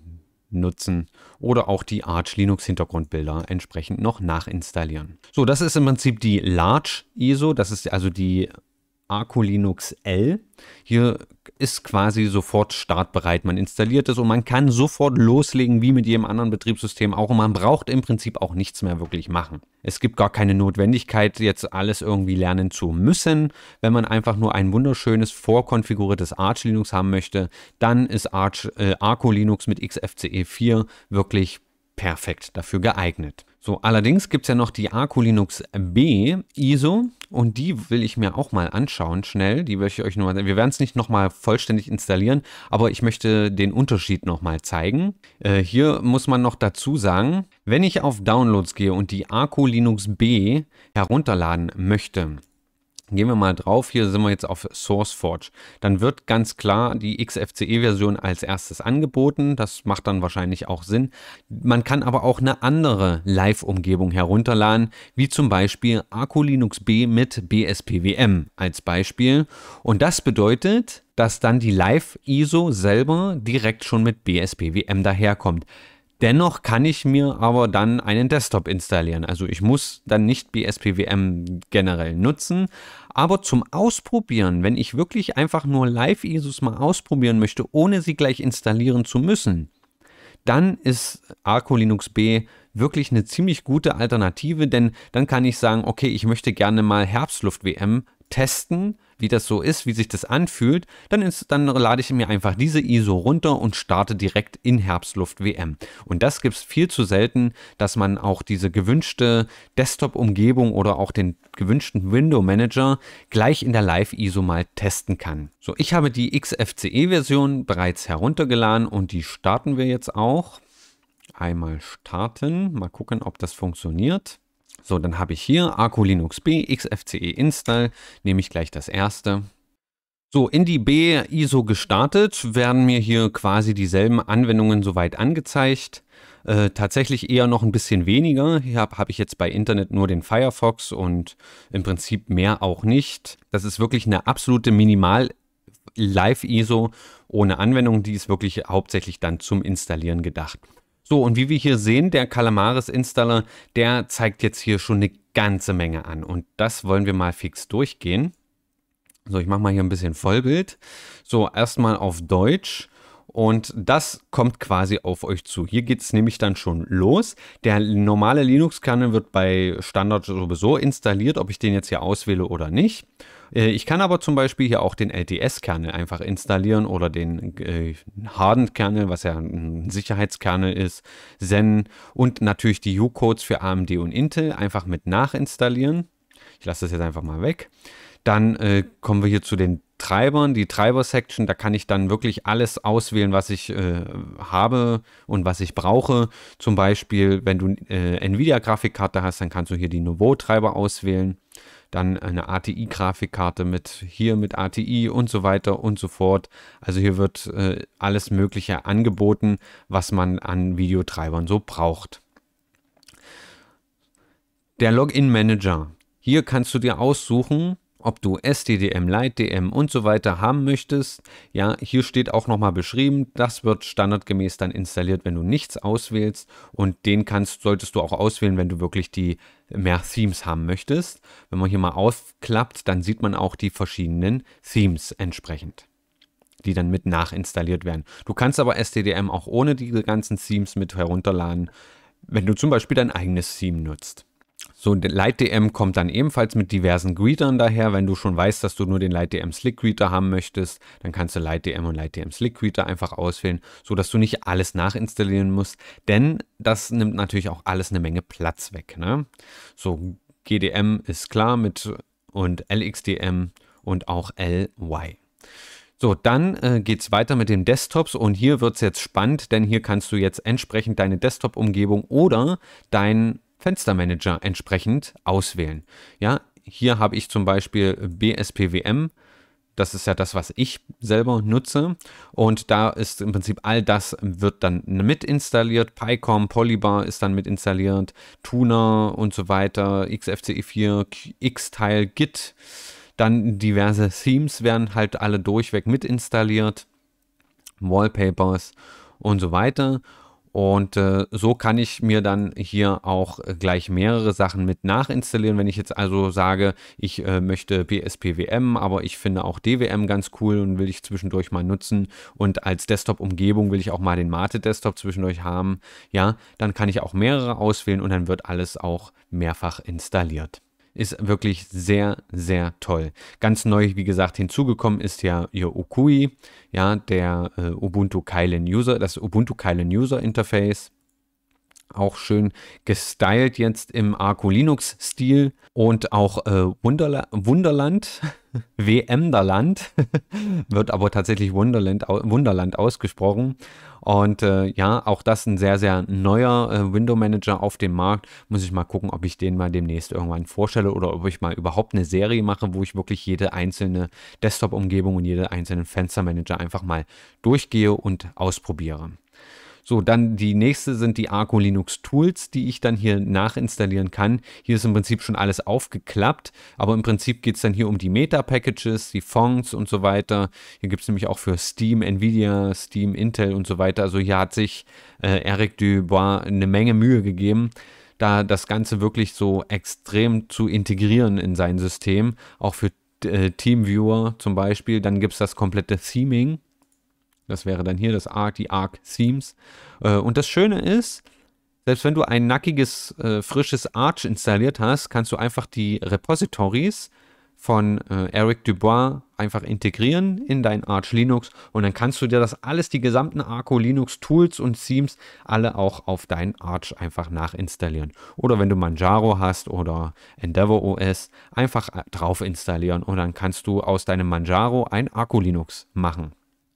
nutzen oder auch die Arch Linux Hintergrundbilder entsprechend noch nachinstallieren. So, das ist im Prinzip die Large ISO, das ist also die Arco Linux L. Hier ist quasi sofort startbereit. Man installiert es und man kann sofort loslegen wie mit jedem anderen Betriebssystem auch und man braucht im Prinzip auch nichts mehr wirklich machen. Es gibt gar keine Notwendigkeit, jetzt alles irgendwie lernen zu müssen. Wenn man einfach nur ein wunderschönes vorkonfiguriertes Arch Linux haben möchte, dann ist Arch, äh, Arco Linux mit XFCE 4 wirklich perfekt dafür geeignet. So, allerdings gibt es ja noch die Arco Linux B ISO und die will ich mir auch mal anschauen, schnell. Die will ich euch nur mal, wir werden es nicht nochmal vollständig installieren, aber ich möchte den Unterschied nochmal zeigen. Äh, hier muss man noch dazu sagen, wenn ich auf Downloads gehe und die Arco Linux B herunterladen möchte, Gehen wir mal drauf, hier sind wir jetzt auf SourceForge. Dann wird ganz klar die XFCE-Version als erstes angeboten. Das macht dann wahrscheinlich auch Sinn. Man kann aber auch eine andere Live-Umgebung herunterladen, wie zum Beispiel Arco Linux B mit BSPWM als Beispiel. Und das bedeutet, dass dann die Live-ISO selber direkt schon mit BSPWM daherkommt. Dennoch kann ich mir aber dann einen Desktop installieren. Also ich muss dann nicht BSPWM generell nutzen. Aber zum Ausprobieren, wenn ich wirklich einfach nur Live-ISOs mal ausprobieren möchte, ohne sie gleich installieren zu müssen, dann ist Arco Linux B wirklich eine ziemlich gute Alternative, denn dann kann ich sagen, okay, ich möchte gerne mal Herbstluft-WM testen, wie das so ist, wie sich das anfühlt, dann, ist, dann lade ich mir einfach diese ISO runter und starte direkt in Herbstluft WM. Und das gibt es viel zu selten, dass man auch diese gewünschte Desktop-Umgebung oder auch den gewünschten Window Manager gleich in der Live-ISO mal testen kann. So, ich habe die XFCE-Version bereits heruntergeladen und die starten wir jetzt auch. Einmal starten, mal gucken, ob das funktioniert. So, dann habe ich hier Arco Linux B, XFCE Install, nehme ich gleich das erste. So, in die B-ISO gestartet, werden mir hier quasi dieselben Anwendungen soweit angezeigt. Äh, tatsächlich eher noch ein bisschen weniger. Hier habe hab ich jetzt bei Internet nur den Firefox und im Prinzip mehr auch nicht. Das ist wirklich eine absolute Minimal- Live-ISO ohne Anwendung, die ist wirklich hauptsächlich dann zum Installieren gedacht. So, und wie wir hier sehen, der Calamaris-Installer, der zeigt jetzt hier schon eine ganze Menge an. Und das wollen wir mal fix durchgehen. So, ich mache mal hier ein bisschen Vollbild. So, erstmal auf Deutsch. Und das kommt quasi auf euch zu. Hier geht es nämlich dann schon los. Der normale Linux-Kernel wird bei Standard sowieso installiert, ob ich den jetzt hier auswähle oder nicht. Äh, ich kann aber zum Beispiel hier auch den LTS-Kernel einfach installieren oder den äh, Hardened-Kernel, was ja ein Sicherheitskernel ist, Zen und natürlich die U-Codes für AMD und Intel einfach mit nachinstallieren. Ich lasse das jetzt einfach mal weg. Dann äh, kommen wir hier zu den Treibern, die Treiber-Section, da kann ich dann wirklich alles auswählen, was ich äh, habe und was ich brauche. Zum Beispiel, wenn du äh, Nvidia-Grafikkarte hast, dann kannst du hier die Nouveau-Treiber auswählen dann eine ATI-Grafikkarte mit hier mit ATI und so weiter und so fort. Also hier wird äh, alles Mögliche angeboten, was man an Videotreibern so braucht. Der Login Manager. Hier kannst du dir aussuchen, ob du STDM, LightDM und so weiter haben möchtest. Ja, hier steht auch nochmal beschrieben, das wird standardgemäß dann installiert, wenn du nichts auswählst und den kannst, solltest du auch auswählen, wenn du wirklich die mehr Themes haben möchtest. Wenn man hier mal aufklappt, dann sieht man auch die verschiedenen Themes entsprechend die dann mit nachinstalliert werden. Du kannst aber STDM auch ohne diese ganzen Themes mit herunterladen, wenn du zum Beispiel dein eigenes Theme nutzt. So ein Light-DM kommt dann ebenfalls mit diversen Greetern daher. Wenn du schon weißt, dass du nur den Light-DM Slick Greeter haben möchtest, dann kannst du Light-DM und Light-DM Slick Greeter einfach auswählen, sodass du nicht alles nachinstallieren musst. Denn das nimmt natürlich auch alles eine Menge Platz weg. Ne? So, GDM ist klar mit und LXDM und auch LY. So, dann äh, geht es weiter mit den Desktops und hier wird es jetzt spannend, denn hier kannst du jetzt entsprechend deine Desktop-Umgebung oder dein Fenstermanager entsprechend auswählen. Ja, hier habe ich zum Beispiel BSPWM. Das ist ja das, was ich selber nutze. Und da ist im Prinzip all das wird dann mit installiert. PyCom, Polybar ist dann mit installiert. Tuna und so weiter. XFCE4, Xtile, Git. Dann diverse Themes werden halt alle durchweg mit installiert. Wallpapers und so weiter. Und äh, so kann ich mir dann hier auch gleich mehrere Sachen mit nachinstallieren. Wenn ich jetzt also sage, ich äh, möchte BSPWM, aber ich finde auch DWM ganz cool und will ich zwischendurch mal nutzen. Und als Desktop-Umgebung will ich auch mal den Mate-Desktop zwischendurch haben. Ja, dann kann ich auch mehrere auswählen und dann wird alles auch mehrfach installiert ist wirklich sehr, sehr toll. Ganz neu, wie gesagt, hinzugekommen ist ja ihr Okui, ja, der äh, Ubuntu Kylin User, das Ubuntu Kylin User Interface. Auch schön gestylt jetzt im Arco Linux-Stil und auch äh, Wunderla Wunderland. [LAUGHS] Wemderland, [LAUGHS] wird aber tatsächlich Wunderland, Wunderland ausgesprochen. Und äh, ja, auch das ein sehr, sehr neuer äh, Window Manager auf dem Markt. Muss ich mal gucken, ob ich den mal demnächst irgendwann vorstelle oder ob ich mal überhaupt eine Serie mache, wo ich wirklich jede einzelne Desktop-Umgebung und jede einzelnen Fenstermanager einfach mal durchgehe und ausprobiere. So, dann die nächste sind die Arco Linux Tools, die ich dann hier nachinstallieren kann. Hier ist im Prinzip schon alles aufgeklappt, aber im Prinzip geht es dann hier um die Meta-Packages, die Fonts und so weiter. Hier gibt es nämlich auch für Steam, Nvidia, Steam, Intel und so weiter. Also hier hat sich äh, Eric Dubois eine Menge Mühe gegeben da das Ganze wirklich so extrem zu integrieren in sein System, auch für äh, Teamviewer zum Beispiel. Dann gibt es das komplette Theming. Das wäre dann hier das Arc, die Arc Themes. Äh, und das Schöne ist, selbst wenn du ein nackiges, äh, frisches Arch installiert hast, kannst du einfach die Repositories von äh, Eric Dubois einfach integrieren in dein Arch Linux und dann kannst du dir das alles, die gesamten Arco Linux Tools und Themes, alle auch auf dein Arch einfach nachinstallieren. Oder wenn du Manjaro hast oder Endeavor OS, einfach drauf installieren und dann kannst du aus deinem Manjaro ein Arco Linux machen.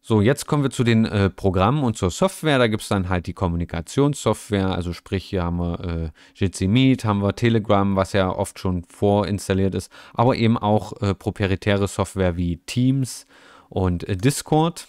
So, jetzt kommen wir zu den äh, Programmen und zur Software. Da gibt es dann halt die Kommunikationssoftware, also sprich, hier haben wir äh, Meet, haben wir Telegram, was ja oft schon vorinstalliert ist, aber eben auch äh, proprietäre Software wie Teams und äh, Discord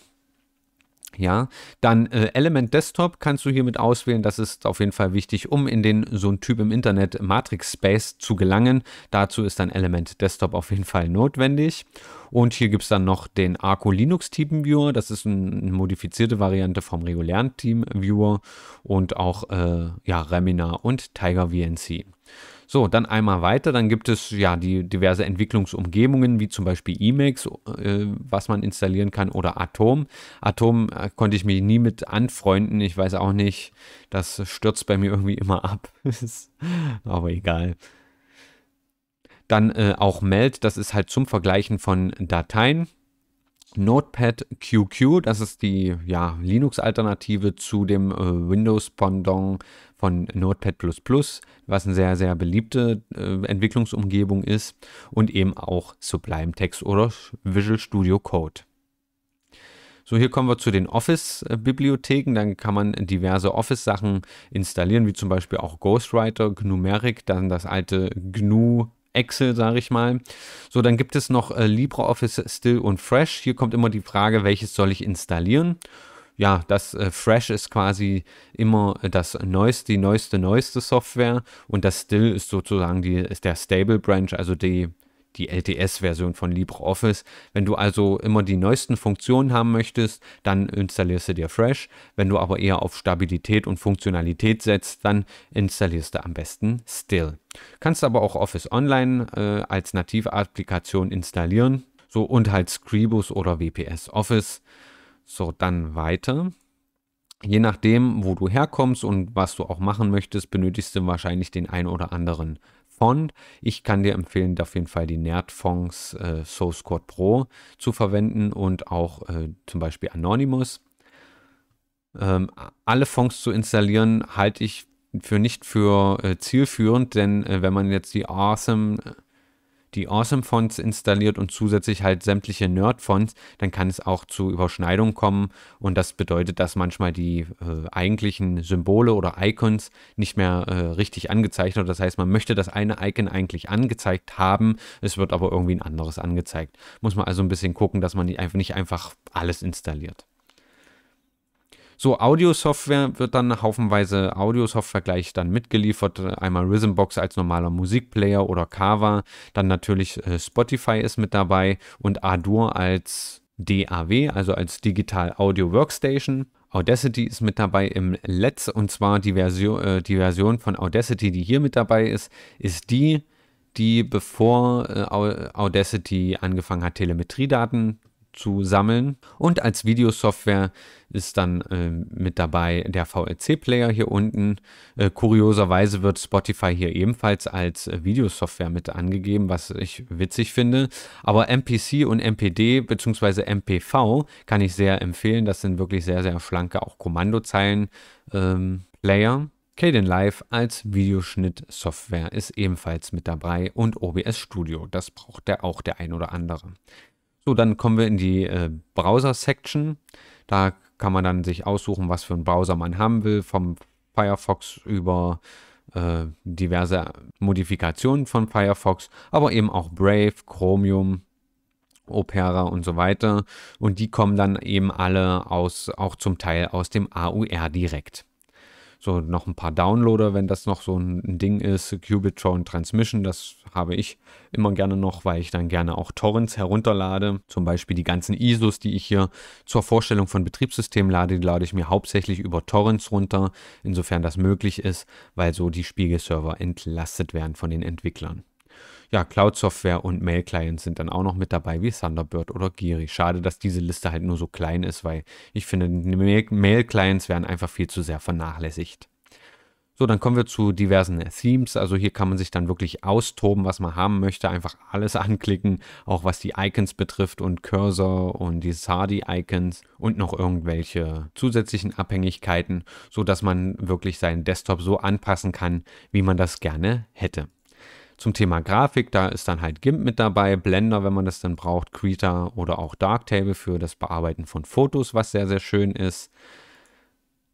ja. Dann äh, Element Desktop kannst du hiermit auswählen. Das ist auf jeden Fall wichtig, um in den so ein Typ im Internet Matrix Space zu gelangen. Dazu ist dann Element Desktop auf jeden Fall notwendig. Und hier gibt es dann noch den Arco Linux Typen Viewer. Das ist eine modifizierte Variante vom regulären Team Viewer und auch äh, ja, Remina und Tiger VNC. So, dann einmal weiter, dann gibt es ja die diverse Entwicklungsumgebungen, wie zum Beispiel Emacs, äh, was man installieren kann, oder Atom. Atom äh, konnte ich mich nie mit anfreunden, ich weiß auch nicht, das stürzt bei mir irgendwie immer ab. [LAUGHS] Aber egal. Dann äh, auch Meld, das ist halt zum Vergleichen von Dateien. Notepad QQ, das ist die ja, Linux-Alternative zu dem äh, Windows-Pendant von Notepad++, was eine sehr, sehr beliebte äh, Entwicklungsumgebung ist und eben auch Sublime Text oder Visual Studio Code. So, hier kommen wir zu den Office-Bibliotheken. Dann kann man diverse Office-Sachen installieren, wie zum Beispiel auch Ghostwriter, Gnumeric, dann das alte GNU Excel, sage ich mal. So, dann gibt es noch äh, LibreOffice Still und Fresh. Hier kommt immer die Frage, welches soll ich installieren? ja, das äh, Fresh ist quasi immer äh, das neueste, die neueste, neueste Software und das Still ist sozusagen die, ist der Stable Branch, also die, die LTS-Version von LibreOffice. Wenn du also immer die neuesten Funktionen haben möchtest, dann installierst du dir Fresh. Wenn du aber eher auf Stabilität und Funktionalität setzt, dann installierst du am besten Still. Kannst aber auch Office Online äh, als Applikation installieren. So und halt Scribus oder WPS Office. So, dann weiter. Je nachdem, wo du herkommst und was du auch machen möchtest, benötigst du wahrscheinlich den einen oder anderen Font. Ich kann dir empfehlen, auf jeden Fall die Nerdfonts äh, Source Code Pro zu verwenden und auch äh, zum Beispiel Anonymous. Ähm, alle Fonts zu installieren halte ich für nicht für äh, zielführend, denn äh, wenn man jetzt die Awesome äh, die Awesome-Fonts installiert und zusätzlich halt sämtliche Nerd-Fonts, dann kann es auch zu Überschneidungen kommen und das bedeutet, dass manchmal die äh, eigentlichen Symbole oder Icons nicht mehr äh, richtig angezeichnet werden. Das heißt, man möchte das eine Icon eigentlich angezeigt haben, es wird aber irgendwie ein anderes angezeigt. Muss man also ein bisschen gucken, dass man nicht einfach, nicht einfach alles installiert. So, Audio-Software wird dann haufenweise Audio-Software gleich dann mitgeliefert. Einmal Rhythmbox als normaler Musikplayer oder Kava. Dann natürlich äh, Spotify ist mit dabei und Adur als DAW, also als Digital Audio Workstation. Audacity ist mit dabei im Let's und zwar die Version, äh, die Version von Audacity, die hier mit dabei ist, ist die, die bevor äh, Audacity angefangen hat, Telemetriedaten zu sammeln. Und als Videosoftware ist dann äh, mit dabei der VLC-Player hier unten. Äh, kurioserweise wird Spotify hier ebenfalls als äh, Videosoftware mit angegeben, was ich witzig finde. Aber MPC und MPD bzw. MPV kann ich sehr empfehlen. Das sind wirklich sehr, sehr schlanke auch Kommandozeilen-Player. Ähm, Caden Live als Videoschnittsoftware ist ebenfalls mit dabei und OBS Studio, das braucht der auch der ein oder andere. So, dann kommen wir in die äh, Browser-Section. Da kann man dann sich aussuchen, was für einen Browser man haben will, vom Firefox über äh, diverse Modifikationen von Firefox, aber eben auch Brave, Chromium, Opera und so weiter. Und die kommen dann eben alle aus, auch zum Teil aus dem AUR direkt so noch ein paar Downloader, wenn das noch so ein Ding ist. Qubitron Transmission, das habe ich immer gerne noch, weil ich dann gerne auch Torrents herunterlade. Zum Beispiel die ganzen ISOs, die ich hier zur Vorstellung von Betriebssystemen lade, die lade ich mir hauptsächlich über Torrents runter, insofern das möglich ist, weil so die Spiegelserver entlastet werden von den Entwicklern. Ja, Cloud-Software und Mail-Clients sind dann auch noch mit dabei, wie Thunderbird oder Giri. Schade, dass diese Liste halt nur so klein ist, weil ich finde, Mail-Clients werden einfach viel zu sehr vernachlässigt. So, dann kommen wir zu diversen Themes. Also hier kann man sich dann wirklich austoben, was man haben möchte. Einfach alles [LAUGHS] anklicken, auch was die Icons betrifft und Cursor und die Sardi-Icons und noch irgendwelche zusätzlichen Abhängigkeiten, sodass man wirklich seinen Desktop so anpassen kann, wie man das gerne hätte. Zum Thema Grafik, da ist dann halt GIMP mit dabei, Blender, wenn man das dann braucht, Krita oder auch Darktable für das Bearbeiten von Fotos, was sehr, sehr schön ist.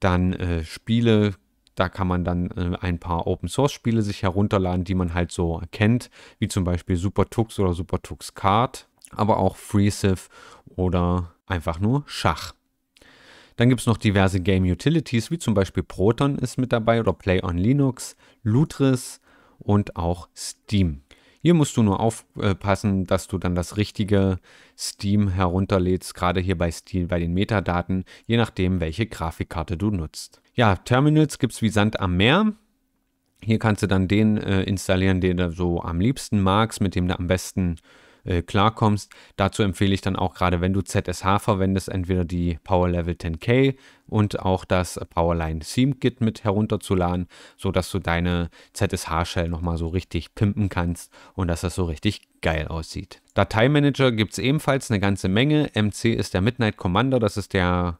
Dann äh, Spiele, da kann man dann äh, ein paar Open-Source-Spiele sich herunterladen, die man halt so kennt, wie zum Beispiel SuperTux oder SuperTux Card, aber auch FreeSIF oder einfach nur Schach. Dann gibt es noch diverse Game Utilities, wie zum Beispiel Proton ist mit dabei oder Play on Linux, Lutris, und auch Steam. Hier musst du nur aufpassen, dass du dann das richtige Steam herunterlädst, gerade hier bei Steam, bei den Metadaten, je nachdem, welche Grafikkarte du nutzt. Ja, Terminals gibt es wie Sand am Meer. Hier kannst du dann den äh, installieren, den du so am liebsten magst, mit dem du am besten äh, klarkommst. Dazu empfehle ich dann auch gerade, wenn du ZSH verwendest, entweder die Power Level 10K und auch das Powerline Theme Kit mit herunterzuladen, sodass du deine ZSH-Shell nochmal so richtig pimpen kannst und dass das so richtig geil aussieht. Dateimanager gibt es ebenfalls eine ganze Menge. MC ist der Midnight Commander, das ist der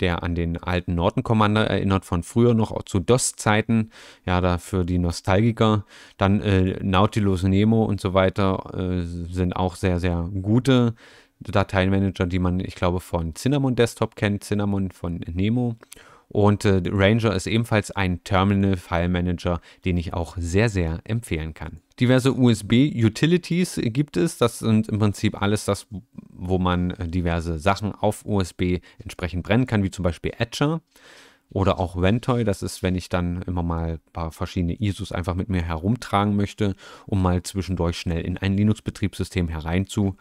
der an den alten Norton-Commander erinnert von früher noch, zu DOS-Zeiten, ja, da für die Nostalgiker. Dann äh, Nautilus Nemo und so weiter äh, sind auch sehr, sehr gute Dateienmanager, die man, ich glaube, von Cinnamon Desktop kennt, Cinnamon von Nemo. Und äh, Ranger ist ebenfalls ein Terminal-File-Manager, den ich auch sehr, sehr empfehlen kann. Diverse USB-Utilities gibt es. Das sind im Prinzip alles das, wo man äh, diverse Sachen auf USB entsprechend brennen kann, wie zum Beispiel Etcher oder auch Ventoy. Das ist, wenn ich dann immer mal ein paar verschiedene ISOs einfach mit mir herumtragen möchte, um mal zwischendurch schnell in ein Linux-Betriebssystem hereinzukommen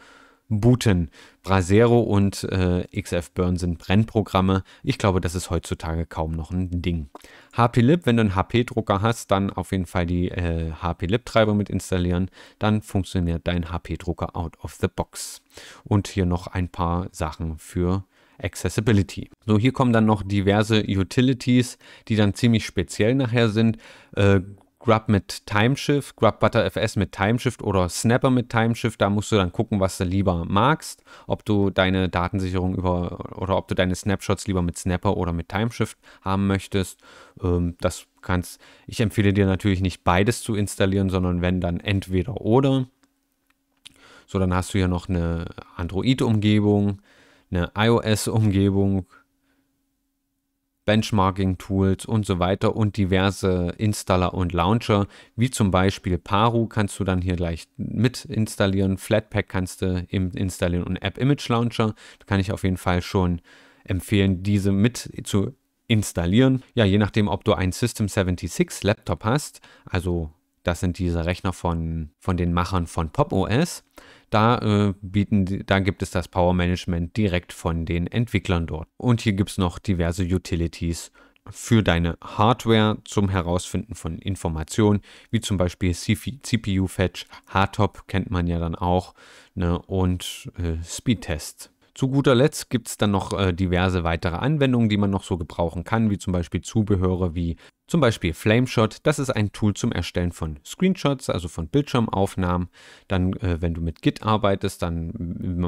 booten. Brasero und äh, XF Burn sind Brennprogramme. Ich glaube, das ist heutzutage kaum noch ein Ding. HP Lib, wenn du einen HP-Drucker hast, dann auf jeden Fall die äh, HP Lib-Treiber mit installieren. Dann funktioniert dein HP-Drucker out of the box. Und hier noch ein paar Sachen für Accessibility. So, hier kommen dann noch diverse Utilities, die dann ziemlich speziell nachher sind. Äh, Grub mit Timeshift, Grub Butter FS mit Timeshift oder Snapper mit Timeshift. Da musst du dann gucken, was du lieber magst, ob du deine Datensicherung über oder ob du deine Snapshots lieber mit Snapper oder mit Timeshift haben möchtest. Ähm, das kannst. Ich empfehle dir natürlich nicht beides zu installieren, sondern wenn dann entweder oder. So, dann hast du hier noch eine Android-Umgebung, eine iOS-Umgebung, Benchmarking-Tools und so weiter und diverse Installer und Launcher, wie zum Beispiel Paru kannst du dann hier gleich mit installieren, Flatpak kannst du eben installieren und App Image Launcher, da kann ich auf jeden Fall schon empfehlen, diese mit zu installieren. Ja, je nachdem, ob du ein System 76 Laptop hast, also das sind diese Rechner von, von den Machern von Pop OS, da, äh, bieten, da gibt es das Power Management direkt von den Entwicklern dort. Und hier gibt es noch diverse Utilities für deine Hardware zum Herausfinden von Informationen, wie zum Beispiel CPU-Fetch, Hardtop kennt man ja dann auch, ne, und äh, Speedtest. Zu guter Letzt gibt es dann noch äh, diverse weitere Anwendungen, die man noch so gebrauchen kann, wie zum Beispiel Zubehöre wie zum Beispiel Flameshot, das ist ein Tool zum Erstellen von Screenshots, also von Bildschirmaufnahmen. Dann, äh, wenn du mit Git arbeitest, dann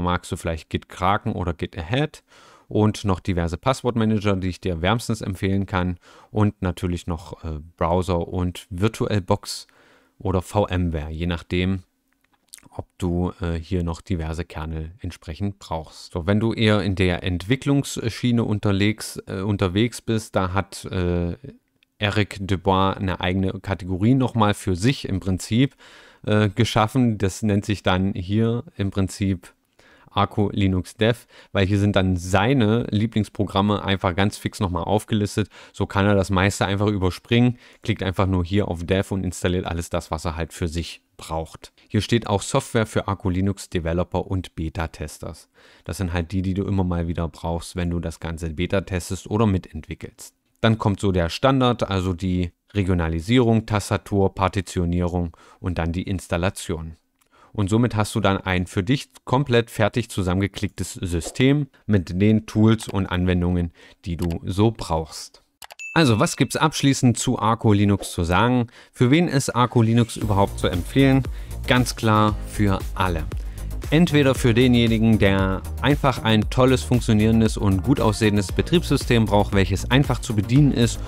magst du vielleicht Git Kraken oder Git Ahead und noch diverse Passwortmanager, die ich dir wärmstens empfehlen kann und natürlich noch äh, Browser und VirtualBox oder VMware, je nachdem, ob du äh, hier noch diverse Kerne entsprechend brauchst. So, wenn du eher in der Entwicklungsschiene äh, unterwegs bist, da hat äh, Eric Dubois eine eigene Kategorie nochmal für sich im Prinzip äh, geschaffen. Das nennt sich dann hier im Prinzip Arco Linux Dev, weil hier sind dann seine Lieblingsprogramme einfach ganz fix nochmal aufgelistet. So kann er das meiste einfach überspringen, klickt einfach nur hier auf Dev und installiert alles das, was er halt für sich braucht. Hier steht auch Software für Arco Linux Developer und Beta-Testers. Das sind halt die, die du immer mal wieder brauchst, wenn du das Ganze beta testest oder mitentwickelst. Dann kommt so der Standard, also die Regionalisierung, Tastatur, Partitionierung und dann die Installation. Und somit hast du dann ein für dich komplett fertig zusammengeklicktes System mit den Tools und Anwendungen, die du so brauchst. Also was gibt es abschließend zu Arco Linux zu sagen? Für wen ist Arco Linux überhaupt zu empfehlen? Ganz klar für alle. Entweder für denjenigen, der einfach ein tolles, funktionierendes und gut aussehendes Betriebssystem braucht, welches einfach zu bedienen ist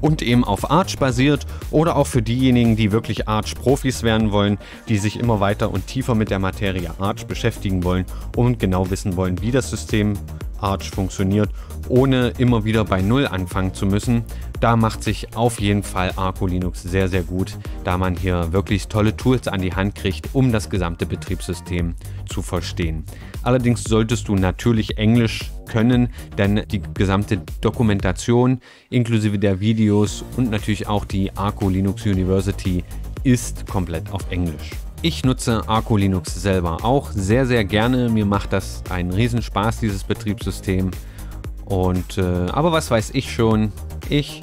und eben auf Arch basiert oder auch für diejenigen, die wirklich Arch-Profis werden wollen, die sich immer weiter und tiefer mit der Materie Arch beschäftigen wollen und genau wissen wollen, wie das System Arch funktioniert, ohne immer wieder bei Null anfangen zu müssen, da macht sich auf jeden Fall Arco Linux sehr, sehr gut, da man hier wirklich tolle Tools an die Hand kriegt, um das gesamte Betriebssystem zu verstehen. Allerdings solltest du natürlich Englisch können, denn die gesamte Dokumentation inklusive der Videos und natürlich auch die Arco Linux University ist komplett auf Englisch. Ich nutze Arco Linux selber auch sehr, sehr gerne. Mir macht das einen Riesenspaß, dieses Betriebssystem. Und äh, aber was weiß ich schon? Ich